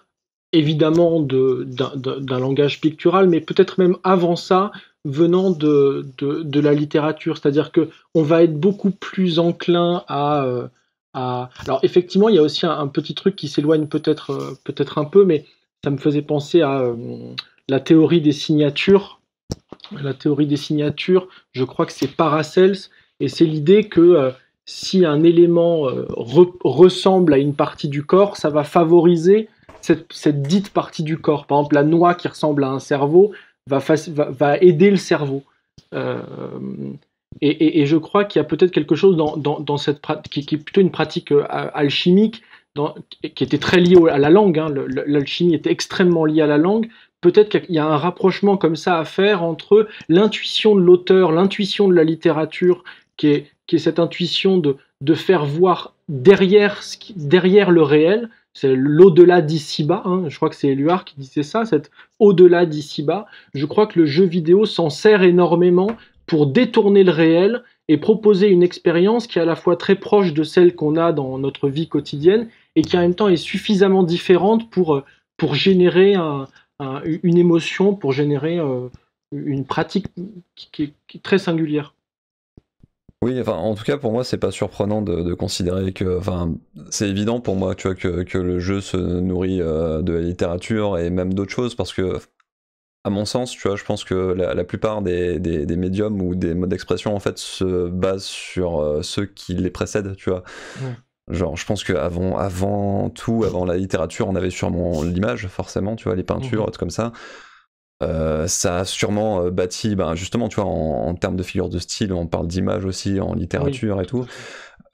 évidemment d'un langage pictural, mais peut-être même avant ça, venant de, de, la littérature. C'est-à-dire que on va être beaucoup plus enclin à, euh, à... Alors effectivement, il y a aussi un, petit truc qui s'éloigne peut-être euh, peut-être un peu, mais ça me faisait penser à euh, la théorie des signatures. La théorie des signatures, je crois que c'est Paracels, et c'est l'idée que si un élément ressemble à une partie du corps, ça va favoriser cette, dite partie du corps. Par exemple, la noix qui ressemble à un cerveau va, aider le cerveau. Euh, et, je crois qu'il y a peut-être quelque chose dans, cette qui, qui, est plutôt une pratique euh, alchimique, qui était très liée à la langue. Hein. L'alchimie était extrêmement liée à la langue. Peut-être qu'il y a un rapprochement comme ça à faire entre l'intuition de l'auteur, l'intuition de la littérature, qui est, cette intuition de, de faire voir derrière, derrière le réel, c'est l'au-delà d'ici-bas. Hein. Je crois que c'est Éluard qui disait ça, cet au-delà d'ici-bas. Je crois que le jeu vidéo s'en sert énormément pour détourner le réel et proposer une expérience qui est à la fois très proche de celle qu'on a dans notre vie quotidienne et qui en même temps est suffisamment différente pour, euh, pour générer une émotion, pour générer euh, une pratique qui est très singulière. Oui, enfin, en tout cas, pour moi, c'est pas surprenant de, considérer que, enfin, c'est évident pour moi, tu vois, que, le jeu se nourrit euh, de la littérature et même d'autres choses, parce que, à mon sens, tu vois, je pense que la, plupart des, médiums ou des modes d'expression, en fait, se basent sur euh, ceux qui les précèdent, tu vois. Genre, je pense qu'avant avant tout, avant la littérature, on avait sûrement l'image, forcément, tu vois, les peintures, mhm. autres comme ça. Euh, ça a sûrement euh, bâti, ben justement, tu vois, en, termes de figure de style, on parle d'image aussi, en littérature et tout.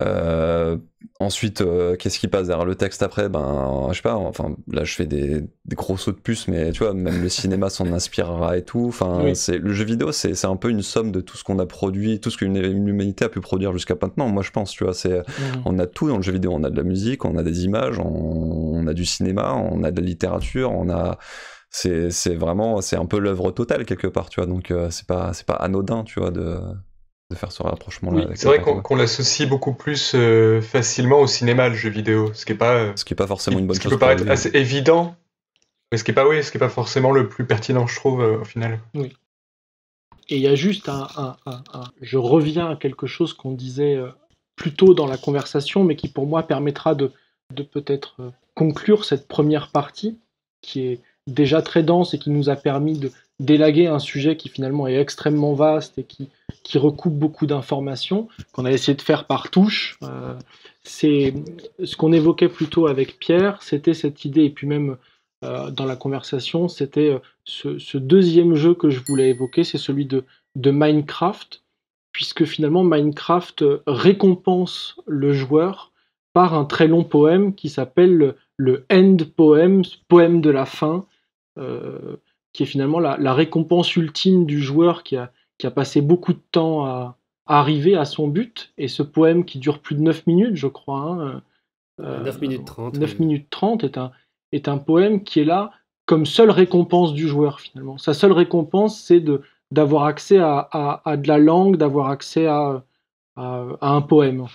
Euh, ensuite, euh, qu'est-ce qui passe derrière le texte après Ben, je sais pas. Enfin, là, je fais des, gros sauts de puce, mais tu vois, même le cinéma s'en inspirera et tout. Enfin, c'est le jeu vidéo, c'est un peu une somme de tout ce qu'on a produit, tout ce que l'humanité a pu produire jusqu'à maintenant. Moi, je pense, tu vois, c'est mmh. on a tout dans le jeu vidéo. On a de la musique, on a des images, on a du cinéma, on a de la littérature, on a c'est vraiment c'est un peu l'œuvre totale quelque part tu vois donc euh, c'est pas c'est pas anodin tu vois de, de faire ce rapprochement là c'est vrai qu'on l'associe beaucoup plus euh, facilement au cinéma le jeu vidéo ce qui est pas euh, ce qui est pas forcément une bonne ce chose qui peut paraître assez évident mais ce qui est pas oui ce qui est pas forcément le plus pertinent je trouve au final oui et il y a juste un, un, je reviens à quelque chose qu'on disait plus tôt dans la conversation mais qui pour moi permettra de de peut-être conclure cette première partie qui est déjà très dense et qui nous a permis de délaguer un sujet qui finalement est extrêmement vaste et qui, qui recoupe beaucoup d'informations, qu'on a essayé de faire par touche. Euh, c'est ce qu'on évoquait plutôt avec Pierre, c'était cette idée, et puis même euh, dans la conversation, c'était euh, ce, deuxième jeu que je voulais évoquer, c'est celui de, de Minecraft, puisque finalement Minecraft récompense le joueur par un très long poème qui s'appelle le End Poem, poème de la fin, euh, qui est finalement la, récompense ultime du joueur qui a, qui a passé beaucoup de temps à, arriver à son but. Et ce poème qui dure plus de 9 minutes, je crois, 9 hein, euh, euh, minutes 30. 9 minutes 30 est un, est un poème qui est là comme seule récompense du joueur finalement. Sa seule récompense, c'est de d'avoir accès à, à, à, de la langue, d'avoir accès à, à, un poème.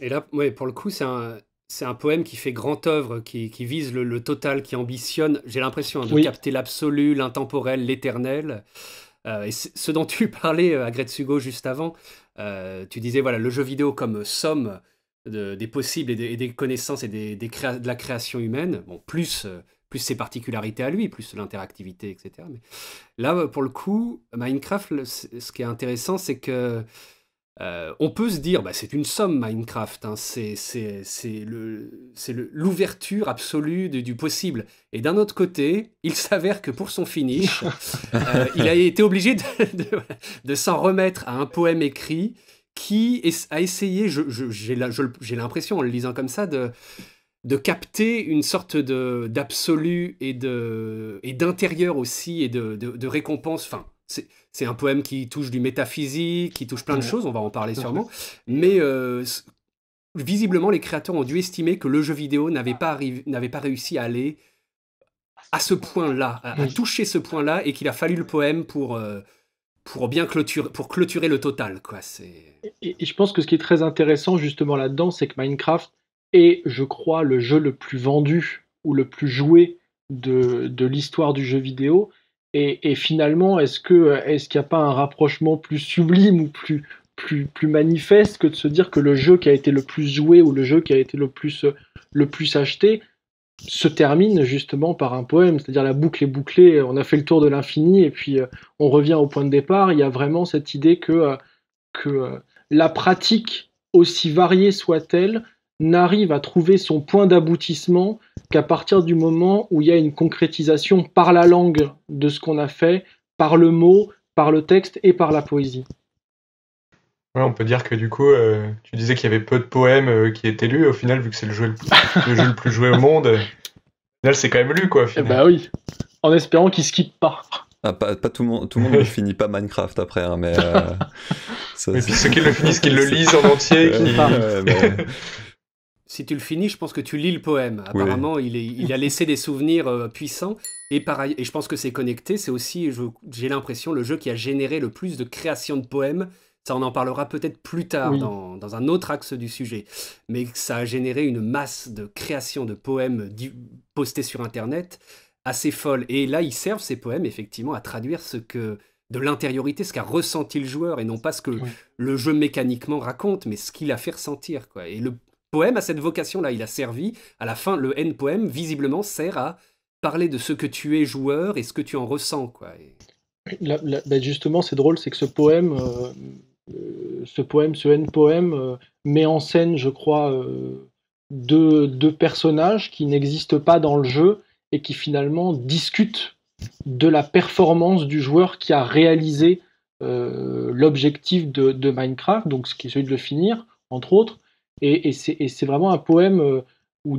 Et là, ouais, pour le coup, c'est un, c'est un poème qui fait grande œuvre, qui, vise le, total, qui ambitionne, j'ai l'impression, hein, de capter l'absolu, l'intemporel, l'éternel. Euh, et ce dont tu parlais, euh, à Hugo juste avant, euh, tu disais, voilà, le jeu vidéo comme somme des possibles et, des connaissances et des, de la création humaine, bon, plus, plus ses particularités à lui, plus l'interactivité, etc. là, pour le coup, Minecraft, ce qui est intéressant, c'est que euh, on peut se dire, bah, c'est une somme Minecraft, hein, c'est l'ouverture absolue du, possible. Et d'un autre côté, il s'avère que pour son finish, euh, il a été obligé de, s'en remettre à un poème écrit qui a essayé, j'ai l'impression en le lisant comme ça, de, de capter une sorte d'absolu et d'intérieur aussi, et de, de récompense, enfin c'est un poème qui touche du métaphysique, qui touche plein de choses, on va en parler sûrement. Mais euh, visiblement, les créateurs ont dû estimer que le jeu vidéo n'avait pas, réussi à aller à ce point-là, à, toucher ce point-là, et qu'il a fallu le poème pour, euh, bien clôturer, pour clôturer le total. Et, je pense que ce qui est très intéressant justement là-dedans, c'est que Minecraft est, je crois, le jeu le plus vendu ou le plus joué de l'histoire du jeu vidéo. Et, finalement, est-ce qu'il n'y a pas un rapprochement plus sublime ou plus manifeste que de se dire que le jeu qui a été le plus joué ou le jeu qui a été le plus, acheté se termine justement par un poème, c'est-à-dire la boucle est bouclée, on a fait le tour de l'infini et puis euh, on revient au point de départ. Il y a vraiment cette idée que euh, euh, la pratique, aussi variée soit-elle, n'arrive à trouver son point d'aboutissement qu'à partir du moment où il y a une concrétisation par la langue de ce qu'on a fait, par le mot, par le texte et par la poésie. on peut dire que du coup, euh, tu disais qu'il y avait peu de poèmes euh, qui étaient lus. Au final, vu que c'est le jeu le, plus, jeu le plus joué au monde, euh, au final, c'est quand même lu, quoi. Bah oui, en espérant qu'il skippe pas. Ah, pas, pas, tout le monde, tout le monde ne finit pas Minecraft après, hein, mais. puis ceux qui le finissent, qui le lisent en entier, qui si tu le finis, je pense que tu lis le poème. Apparemment, il, a laissé des souvenirs euh, puissants. Et, pareil, et je pense que c'est connecté. C'est aussi, j'ai l'impression, le jeu qui a généré le plus de créations de poèmes. Ça, on en parlera peut-être plus tard dans, un autre axe du sujet. Mais ça a généré une masse de créations de poèmes postés sur Internet assez folle. Et là, ils servent ces poèmes, effectivement, à traduire ce que de l'intériorité, ce qu'a ressenti le joueur, et non pas ce que le jeu mécaniquement raconte, mais ce qu'il a fait ressentir. Quoi. Et le, poème a cette vocation-là. Il a servi, à la fin, le N-poème, visiblement, sert à parler de ce que tu es joueur et ce que tu en ressens. Quoi. Ben, justement, c'est drôle, c'est que ce poème, euh, euh, ce poème, ce N-poème, euh, met en scène, je crois, deux, deux, personnages qui n'existent pas dans le jeu et qui finalement discutent de la performance du joueur qui a réalisé l'objectif de, de, Minecraft, donc ce qui est celui de le finir, entre autres, et, c'est vraiment un poème euh, où,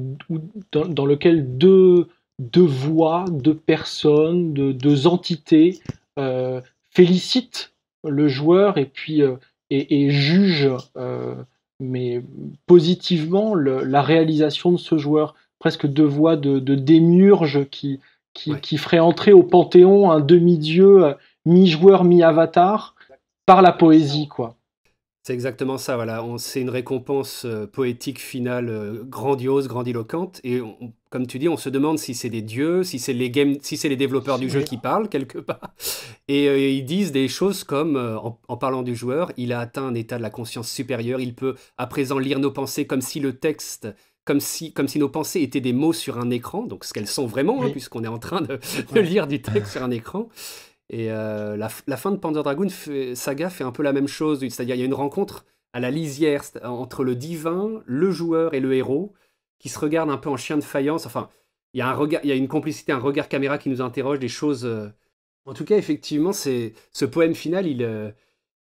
dans, lequel deux, voix, deux personnes, deux, entités euh, félicitent le joueur et puis euh, et, jugent mais positivement la réalisation de ce joueur. Presque deux voix de, de démiurge qui, qui, qui, ferait entrer au panthéon un demi-dieu, mi-joueur, mi-avatar, par la poésie, quoi. C'est exactement ça, voilà. C'est une récompense euh, poétique finale euh, grandiose, grandiloquente. Et comme tu dis, on se demande si c'est des dieux, si c'est les, game, si c'est les développeurs du jeu qui parlent quelque part. Euh, et ils disent des choses comme, en, parlant du joueur, il a atteint un état de la conscience supérieure, il peut à présent lire nos pensées comme si le texte comme si, comme si nos pensées étaient des mots sur un écran, donc ce qu'elles sont vraiment, hein, puisqu'on est en train de, de lire du texte sur un écran. Et euh, la, fin de Panzer Dragoon Saga fait un peu la même chose, c'est-à-dire il y a une rencontre à la lisière entre le divin, le joueur et le héros, qui se regardent un peu en chien de faïence. Enfin, il y a, un regard, il y a une complicité, un regard caméra qui nous interroge, des choses. Euh. En tout cas, effectivement, c'est ce poème final, il, euh,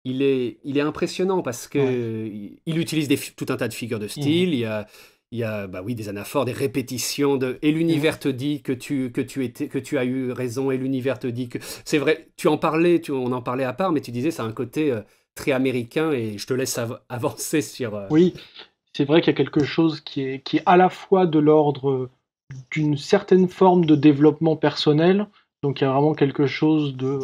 il, est, il est impressionnant parce que il, utilise tout un tas de figures de mmh. style. Il a il y a bah oui, des anaphores, des répétitions de Et l'univers mhm. te dit que tu, que, tu étais, que tu as eu raison, et l'univers te dit que. C'est vrai, tu en parlais, tu, on en parlait à part, mais tu disais ça a un côté euh, très américain et je te laisse avancer sur. Euh, oui, c'est vrai qu'il y a quelque chose qui est, qui à la fois de l'ordre d'une certaine forme de développement personnel, donc il y a vraiment quelque chose de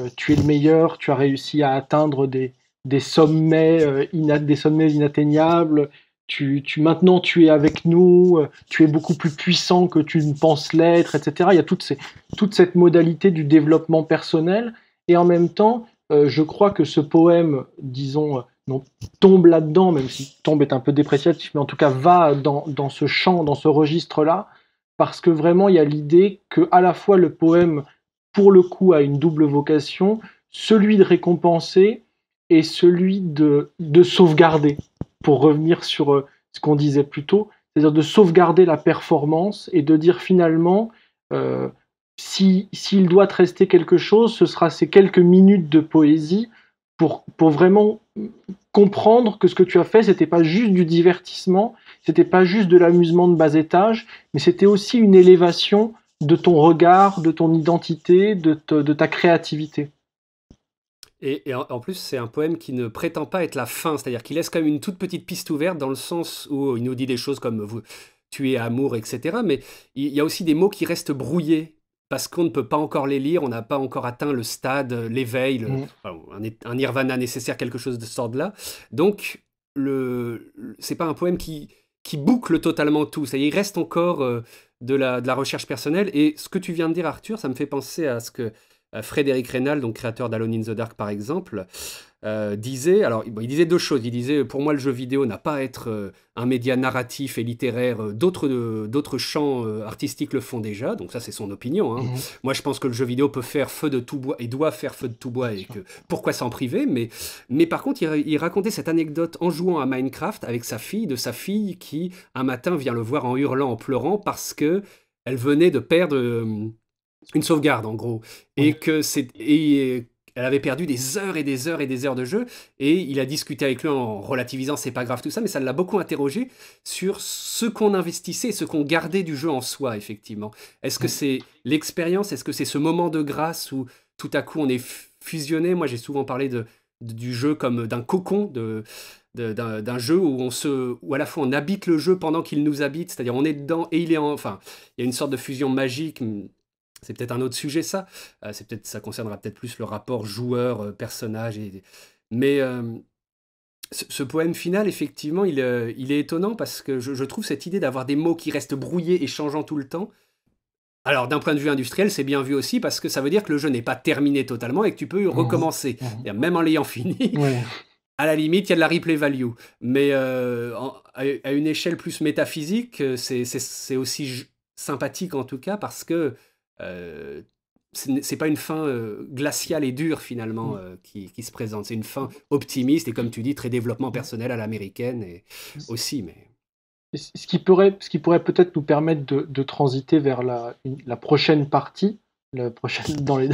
euh, tu es le meilleur, tu as réussi à atteindre des, des sommets, des sommets inatteignables tu, tu, maintenant tu es avec nous, euh, tu es beaucoup plus puissant que tu ne penses l'être, etc. Il y a toute, toute cette modalité du développement personnel. Et en même temps, euh, je crois que ce poème, disons, euh, tombe là-dedans, même si tombe est un peu dépréciatif, mais en tout cas va dans, ce champ, dans ce registre-là, parce que vraiment il y a l'idée que à la fois le poème, pour le coup, a une double vocation, celui de récompenser et celui de sauvegarder pour revenir sur euh, ce qu'on disait plus tôt, c'est-à-dire de sauvegarder la performance et de dire finalement, euh, s'il doit rester quelque chose, ce sera ces quelques minutes de poésie pour, vraiment comprendre que ce que tu as fait, n'était pas juste du divertissement, c'était pas juste de l'amusement de bas étage, mais c'était aussi une élévation de ton regard, de ton identité, de ta créativité. Et, en, plus, c'est un poème qui ne prétend pas être la fin, c'est-à-dire qu'il laisse quand même une toute petite piste ouverte dans le sens où il nous dit des choses comme vous, tu es amour, etc. Mais il y a aussi des mots qui restent brouillés parce qu'on ne peut pas encore les lire, on n'a pas encore atteint le stade, l'éveil, mmh. un, nirvana nécessaire, quelque chose de ce genre là Donc, ce c'est pas un poème qui, qui boucle totalement tout. Ça il reste encore euh, de, la, de la recherche personnelle. Et ce que tu viens de dire, Arthur, ça me fait penser à ce que euh, Frédéric Reynal, donc créateur d'Alone in the Dark par exemple, euh, disait, alors il disait deux choses. Il disait, pour moi, le jeu vidéo n'a pas à être euh, un média narratif et littéraire. D'autres, d'autres champs artistiques le font déjà. Donc ça, c'est son opinion. Hein. Mhm. Moi, je pense que le jeu vidéo peut faire feu de tout bois et doit faire feu de tout bois. Et pourquoi s'en priver Mais, mais par contre, il, il, racontait cette anecdote en jouant à Minecraft avec sa fille, de sa fille qui un matin vient le voir en hurlant, en pleurant parce que elle venait de perdre une sauvegarde en gros, et que c'est elle avait perdu des heures et des heures et des heures de jeu, et il a discuté avec lui en relativisant c'est pas grave tout ça, mais ça l'a beaucoup interrogé sur ce qu'on investissait, ce qu'on gardait du jeu en soi effectivement. Est-ce que c'est l'expérience, est-ce que c'est ce moment de grâce où tout à coup on est fusionné Moi j'ai souvent parlé de, du jeu comme d'un cocon, de, d'un jeu où on se où à la fois on habite le jeu pendant qu'il nous habite c'est-à-dire on est dedans et il est en, enfin il y a une sorte de fusion magique c'est peut-être un autre sujet ça. Euh, c'est peut-être ça concernera peut-être plus le rapport joueur euh, personnage. Et, mais euh, ce, poème final, effectivement, il, il est étonnant parce que je, trouve cette idée d'avoir des mots qui restent brouillés et changeants tout le temps, alors d'un point de vue industriel, c'est bien vu aussi parce que ça veut dire que le jeu n'est pas terminé totalement et que tu peux mmh. recommencer, mmh. même en l'ayant fini. À la limite, il y a de la replay value. Mais à une échelle plus métaphysique, c'est aussi sympathique en tout cas parce que euh, c'est pas une fin euh, glaciale et dure finalement mm. euh, qui, se présente. C'est une fin optimiste et comme tu dis, très développement personnel à l'américaine et aussi. Mais... Ce qui pourrait, ce qui pourrait peut-être nous permettre de, transiter vers la, prochaine partie, la prochaine dans les,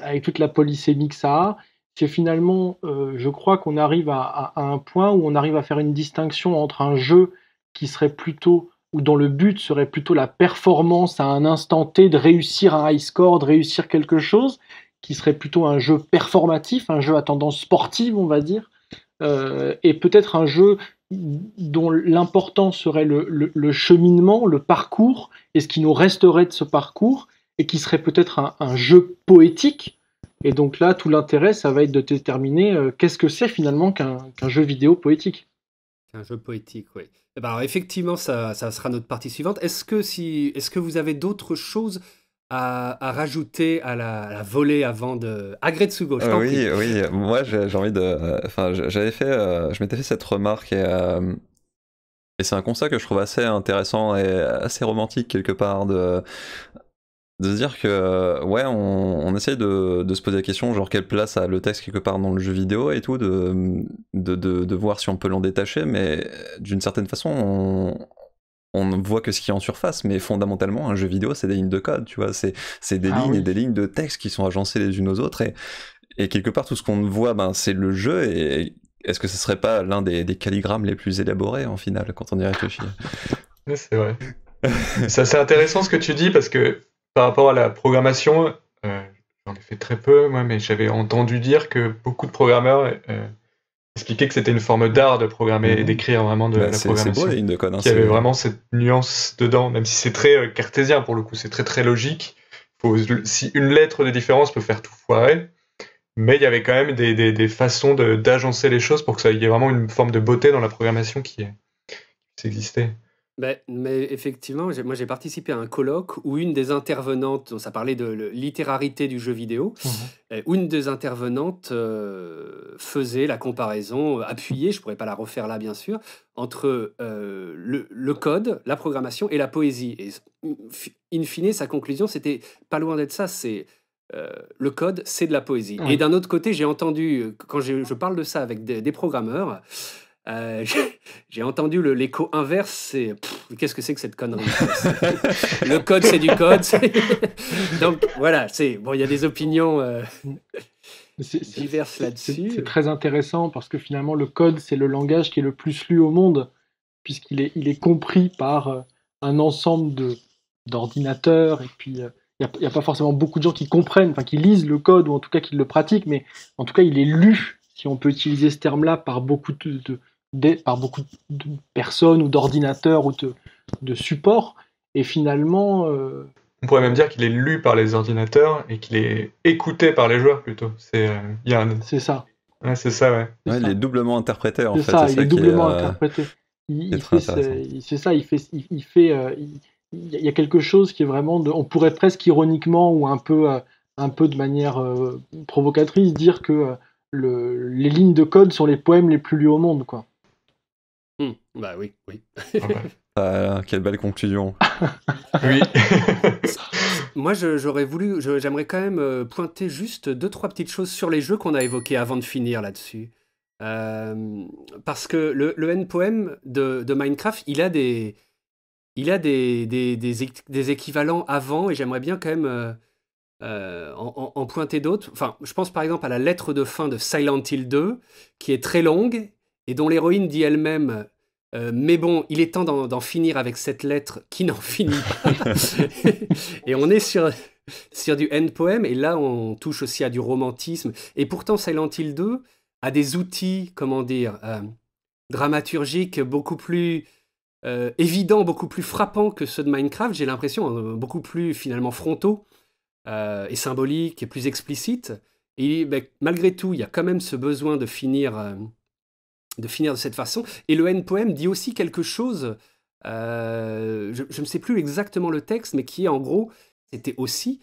avec toute la polysémie que ça a, c'est finalement, je crois qu'on arrive à, un point où on arrive à faire une distinction entre un jeu qui serait plutôt ou dont le but serait plutôt la performance à un instant T, de réussir un high score, de réussir quelque chose, qui serait plutôt un jeu performatif, un jeu à tendance sportive, on va dire, euh, et peut-être un jeu dont l'important serait le, cheminement, le parcours, et ce qui nous resterait de ce parcours, et qui serait peut-être un, jeu poétique. Et donc là, tout l'intérêt, ça va être de déterminer euh, qu'est-ce que c'est finalement qu'un jeu vidéo poétique. Un jeu poétique, oui. Eh ben, effectivement, ça, ça, sera notre partie suivante. Est-ce que, si, est que vous avez d'autres choses à, à, rajouter à la, volée avant de Agretsugo je euh, Oui, prie. oui. Moi, j'ai envie de. Enfin, j'avais fait. Euh, je m'étais fait cette remarque et. Euh, et c'est un constat que je trouve assez intéressant et assez romantique quelque part de de se dire que euh, ouais on, on essaye de, de, se poser la question genre quelle place a le texte quelque part dans le jeu vidéo et tout de, de, de, voir si on peut l'en détacher mais euh, d'une certaine façon on, on ne voit que ce qui est en surface, mais fondamentalement, un jeu vidéo, c'est des lignes de code, tu vois, c'est des ah lignes et des lignes de texte qui sont agencées les unes aux autres, et, et quelque part, tout ce qu'on voit, ben, c'est le jeu, et est-ce que ce serait pas l'un des, des, calligrammes les plus élaborés, en final, quand on y réfléchit C'est vrai. ça, c'est intéressant ce que tu dis, parce que par rapport à la programmation, euh, j'en ai fait très peu, moi, mais j'avais entendu dire que beaucoup de programmeurs euh, expliquaient que c'était une forme d'art de programmer et mhm. d'écrire vraiment de bah, la programmation. Hein, c'est il y avait vraiment cette nuance dedans, même si c'est très euh, cartésien pour le coup, c'est très très logique. si une lettre de différence peut faire tout foirer, mais il y avait quand même des, façons d'agencer les choses pour que ça y ait vraiment une forme de beauté dans la programmation qui, qui existait. Ben, mais, effectivement, moi j'ai participé à un colloque où une des intervenantes, ça parlait de littérarité du jeu vidéo, où mhm. une des intervenantes euh, faisait la comparaison euh, appuyée, je pourrais pas la refaire là bien sûr, entre euh, le, code, la programmation et la poésie. Et in fine, sa conclusion, c'était pas loin d'être ça, c'est le code, c'est de la poésie. Et d'un autre côté, j'ai entendu, quand je, parle de ça avec des, des programmeurs, euh, j'ai entendu l'écho inverse, c'est qu'est-ce que c'est que cette connerie Le code, c'est du code. Donc voilà, c'est bon, il y a des opinions euh, diverses là-dessus. C'est très intéressant parce que finalement, le code, c'est le langage qui est le plus lu au monde, puisqu'il est, il est compris par euh, un ensemble d'ordinateurs et puis. il n'y a, pas forcément beaucoup de gens qui comprennent, enfin qui lisent le code ou en tout cas qui le pratiquent, mais en tout cas il est lu, si on peut utiliser ce terme-là, par beaucoup de, par beaucoup de personnes ou d'ordinateurs ou de, supports. Et finalement. Euh, on pourrait même dire qu'il est lu par les ordinateurs et qu'il est écouté par les joueurs plutôt. C'est euh, C'est ça. c'est ça, ouais. Il est doublement interprété en fait. Ça, il est doublement euh, interprété. c'est ça, il fait. Il, il fait il, il y a quelque chose qui est vraiment, on pourrait presque ironiquement ou un peu, un peu de manière provocatrice dire que le, les lignes de code sont les poèmes les plus lus au monde, quoi. Bah oui, oui. Ah ah, quelle belle conclusion. oui. Moi, j'aurais voulu, j'aimerais quand même euh, pointer juste deux, trois petites choses sur les jeux qu'on a évoqués avant de finir là-dessus. Euh, parce que le, N-poème de, Minecraft, il a des, il a des, des, équivalents avant, et j'aimerais bien quand même euh, en, pointer d'autres. Enfin, je pense par exemple à la lettre de fin de Silent Hill 2, qui est très longue, et dont l'héroïne dit elle-même euh, mais bon, il est temps d'en finir avec cette lettre qui n'en finit pas. et on est sur, sur du end-poème, et là on touche aussi à du romantisme. Et pourtant, Silent Hill 2 a des outils, comment dire, euh, dramaturgiques beaucoup plus euh, évidents, beaucoup plus frappants que ceux de Minecraft, j'ai l'impression, hein, beaucoup plus finalement frontaux et symboliques et plus explicites. Et ben, malgré tout, il y a quand même ce besoin de finir de finir de cette façon. Et le N-poème dit aussi quelque chose, euh, je, ne sais plus exactement le texte, mais qui en gros, c'était aussi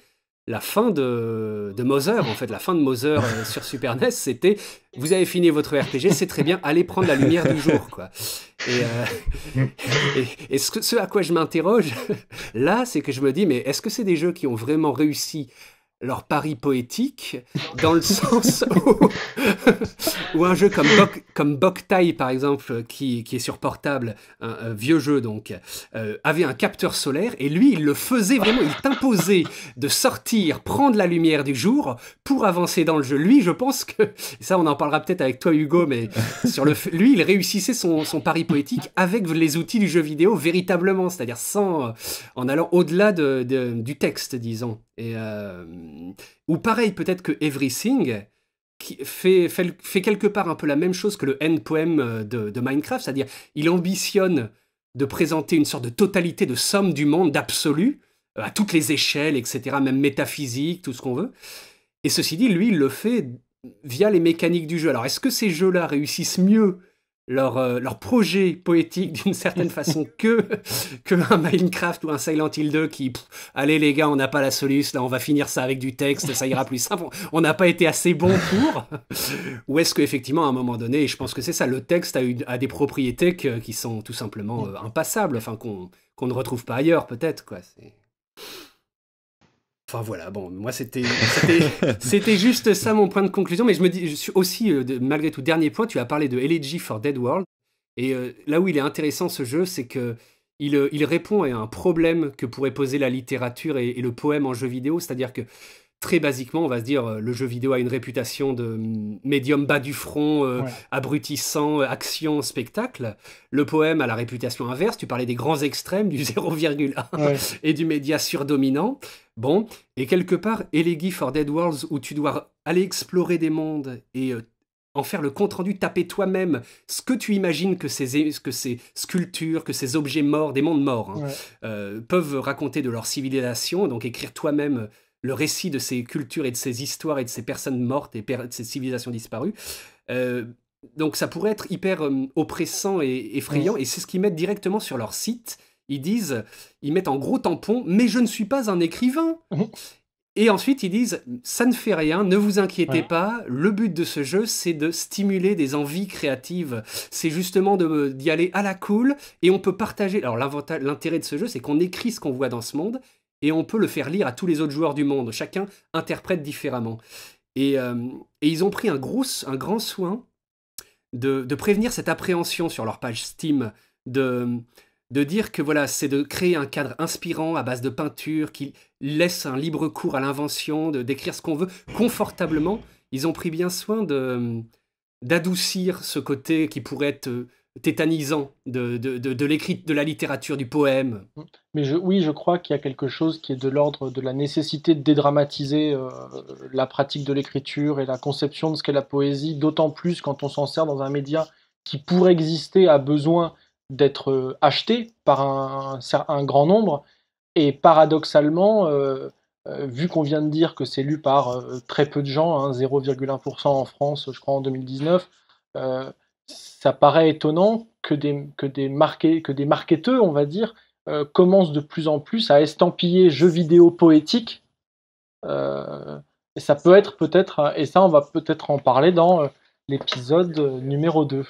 la fin de, de Moser, en fait, la fin de Moser euh, sur Super NES, c'était vous avez fini votre RPG, c'est très bien, allez prendre la lumière du jour, quoi. Et, euh, ce, ce, à quoi je m'interroge, là, c'est que je me dis, mais est-ce que c'est des jeux qui ont vraiment réussi leur pari poétique, dans le sens où, un jeu comme, Bok, comme Boktai, par exemple, qui, qui est sur portable, un, vieux jeu donc, euh, avait un capteur solaire, et lui, il le faisait vraiment, il t'imposait de sortir, prendre la lumière du jour pour avancer dans le jeu. Lui, je pense que, ça on en parlera peut-être avec toi Hugo, mais sur le, lui, il réussissait son, son pari poétique avec les outils du jeu vidéo véritablement, c'est-à-dire sans, en allant au-delà de, du texte, disons. Euh, ou pareil, peut-être que Everything, qui fait, fait, quelque part un peu la même chose que le end poem euh, de, de Minecraft, c'est-à-dire il ambitionne de présenter une sorte de totalité de somme du monde, d'absolu, euh, à toutes les échelles, etc., même métaphysique, tout ce qu'on veut. Et ceci dit, lui, il le fait via les mécaniques du jeu. Alors, est-ce que ces jeux-là réussissent mieux euh, leur, projet poétique d'une certaine façon que, que un Minecraft ou un Silent Hill 2 qui, allez les gars, on n'a pas la solution là on va finir ça avec du texte, ça ira plus simple, on n'a pas été assez bon pour, ou est-ce qu'effectivement à un moment donné, et je pense que c'est ça, le texte a, eu a des propriétés qui sont tout simplement mm. euh, impassables, enfin qu'on ne retrouve pas ailleurs peut-être. quoi. Enfin voilà, bon, moi c'était c'était juste ça mon point de conclusion, mais je me dis je suis aussi euh, malgré tout dernier point, tu as parlé de Elegy for Dead World et euh, là où il est intéressant ce jeu, c'est que il, euh, il, répond à un problème que pourrait poser la littérature et le poème en jeu vidéo, c'est-à-dire que très basiquement, on va se dire, euh, le jeu vidéo a une réputation de mm, médium bas du front, euh, abrutissant, euh, action, spectacle. Le poème a la réputation inverse. Tu parlais des grands extrêmes, du 0,1 et du média surdominant. Bon, et quelque part, Elegy for Dead Worlds, où tu dois aller explorer des mondes et en faire le compte-rendu, taper toi-même ce que tu imagines que ces, que ces sculptures, que ces objets morts, des mondes morts, hein, peuvent raconter de leur civilisation, donc écrire toi-même le récit de ces cultures et de ces histoires et de ces personnes mortes et de ces civilisations disparues. Euh, donc ça pourrait être hyper euh, oppressant et effrayant, et c'est ce qu'ils mettent directement sur leur site. Ils disent, ils mettent en gros tampon, mais je ne suis pas un écrivain. Mmh. Et ensuite, ils disent ça ne fait rien, ne vous inquiétez pas. Le but de ce jeu, c'est de stimuler des envies créatives. C'est justement euh, d'y aller à la cool et on peut partager. Alors, l'intérêt de ce jeu, c'est qu'on écrit ce qu'on voit dans ce monde et on peut le faire lire à tous les autres joueurs du monde. Chacun interprète différemment. Et, euh, ils ont pris un, gros, un grand soin de, prévenir cette appréhension sur leur page Steam, de, dire que voilà, c'est de créer un cadre inspirant à base de peinture, qui laisse un libre cours à l'invention, décrire ce qu'on veut confortablement. Ils ont pris bien soin de d'adoucir ce côté qui pourrait être euh, tétanisant de, l'écriture de, de la littérature, du poème. Mmh. Mais oui, je crois qu'il y a quelque chose qui est de l'ordre de la nécessité de dédramatiser euh, la pratique de l'écriture et la conception de ce qu'est la poésie, d'autant plus quand on s'en sert dans un média qui, pour exister, a besoin d'être euh, acheté par un, grand nombre. Et paradoxalement, euh, vu qu'on vient de dire que c'est lu par très peu de gens, 0,1% hein, en France, je crois, en 2019, ça paraît étonnant que des, que que des marketeurs, on va dire, euh, commence de plus en plus à estampiller jeux vidéo poétiques. Euh, et ça peut être peut-être, et ça on va peut-être en parler dans euh, l'épisode numéro 2.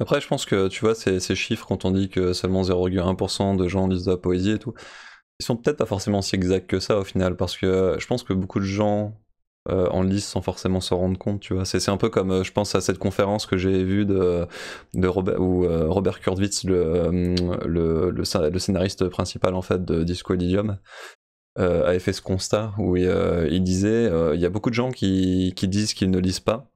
Après, je pense que tu vois, ces, ces chiffres, quand on dit que seulement 0,1% de gens lisent de la poésie et tout, ils sont peut-être pas forcément si exacts que ça au final, parce que je pense que beaucoup de gens euh, en lice sans forcément s'en rendre compte, tu vois. C'est un peu comme, euh, je pense à cette conférence que j'ai vue de, Robert, où euh, Robert Kurtwitz, le, scénariste principal en fait de Disco Elysium, avait fait ce constat où il, disait, il y a beaucoup de gens qui, disent qu'ils ne lisent pas.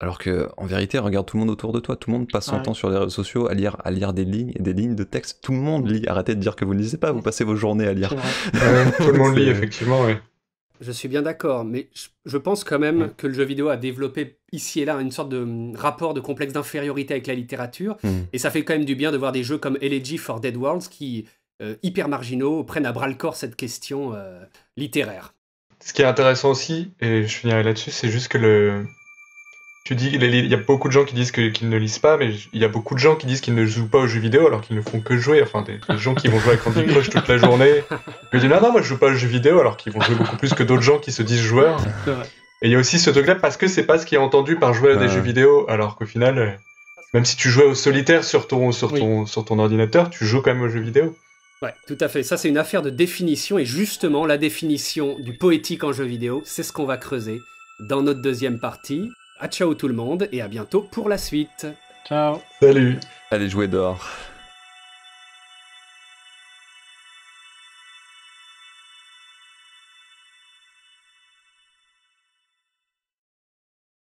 Alors que, en vérité, regarde tout le monde autour de toi. Tout le monde passe son temps sur les réseaux sociaux à lire, à lire des lignes et des lignes de texte. Tout le monde lit. Arrêtez de dire que vous ne lisez pas. Vous passez vos journées à lire. tout le monde lit, effectivement, oui. Je suis bien d'accord, mais je pense quand même mm. que le jeu vidéo a développé ici et là une sorte de mm, rapport de complexe d'infériorité avec la littérature, mm. et ça fait quand même du bien de voir des jeux comme LEG for Dead Worlds qui, euh, hyper marginaux, prennent à bras le corps cette question euh, littéraire. Ce qui est intéressant aussi, et je finirai là-dessus, c'est juste que le, dis, il y a beaucoup de gens qui disent qu'ils ne lisent pas, mais il y a beaucoup de gens qui disent qu'ils ne jouent pas aux jeux vidéo alors qu'ils ne font que jouer. Enfin, des, gens qui vont jouer à Candy Crush toute la journée. Ils disent, non, non, moi je joue pas aux jeux vidéo alors qu'ils vont jouer beaucoup plus que d'autres gens qui se disent joueurs. Et il y a aussi ce truc-là parce que c'est pas ce qui est entendu par jouer à des jeux vidéo, alors qu'au final, euh, même si tu jouais au solitaire sur ton, sur, ton, sur ton ordinateur, tu joues quand même aux jeux vidéo. Ouais, tout à fait. Ça, c'est une affaire de définition. Et justement, la définition du poétique en jeu vidéo, c'est ce qu'on va creuser dans notre deuxième partie. À ciao tout le monde et à bientôt pour la suite. Ciao. Salut. Allez jouer d'or.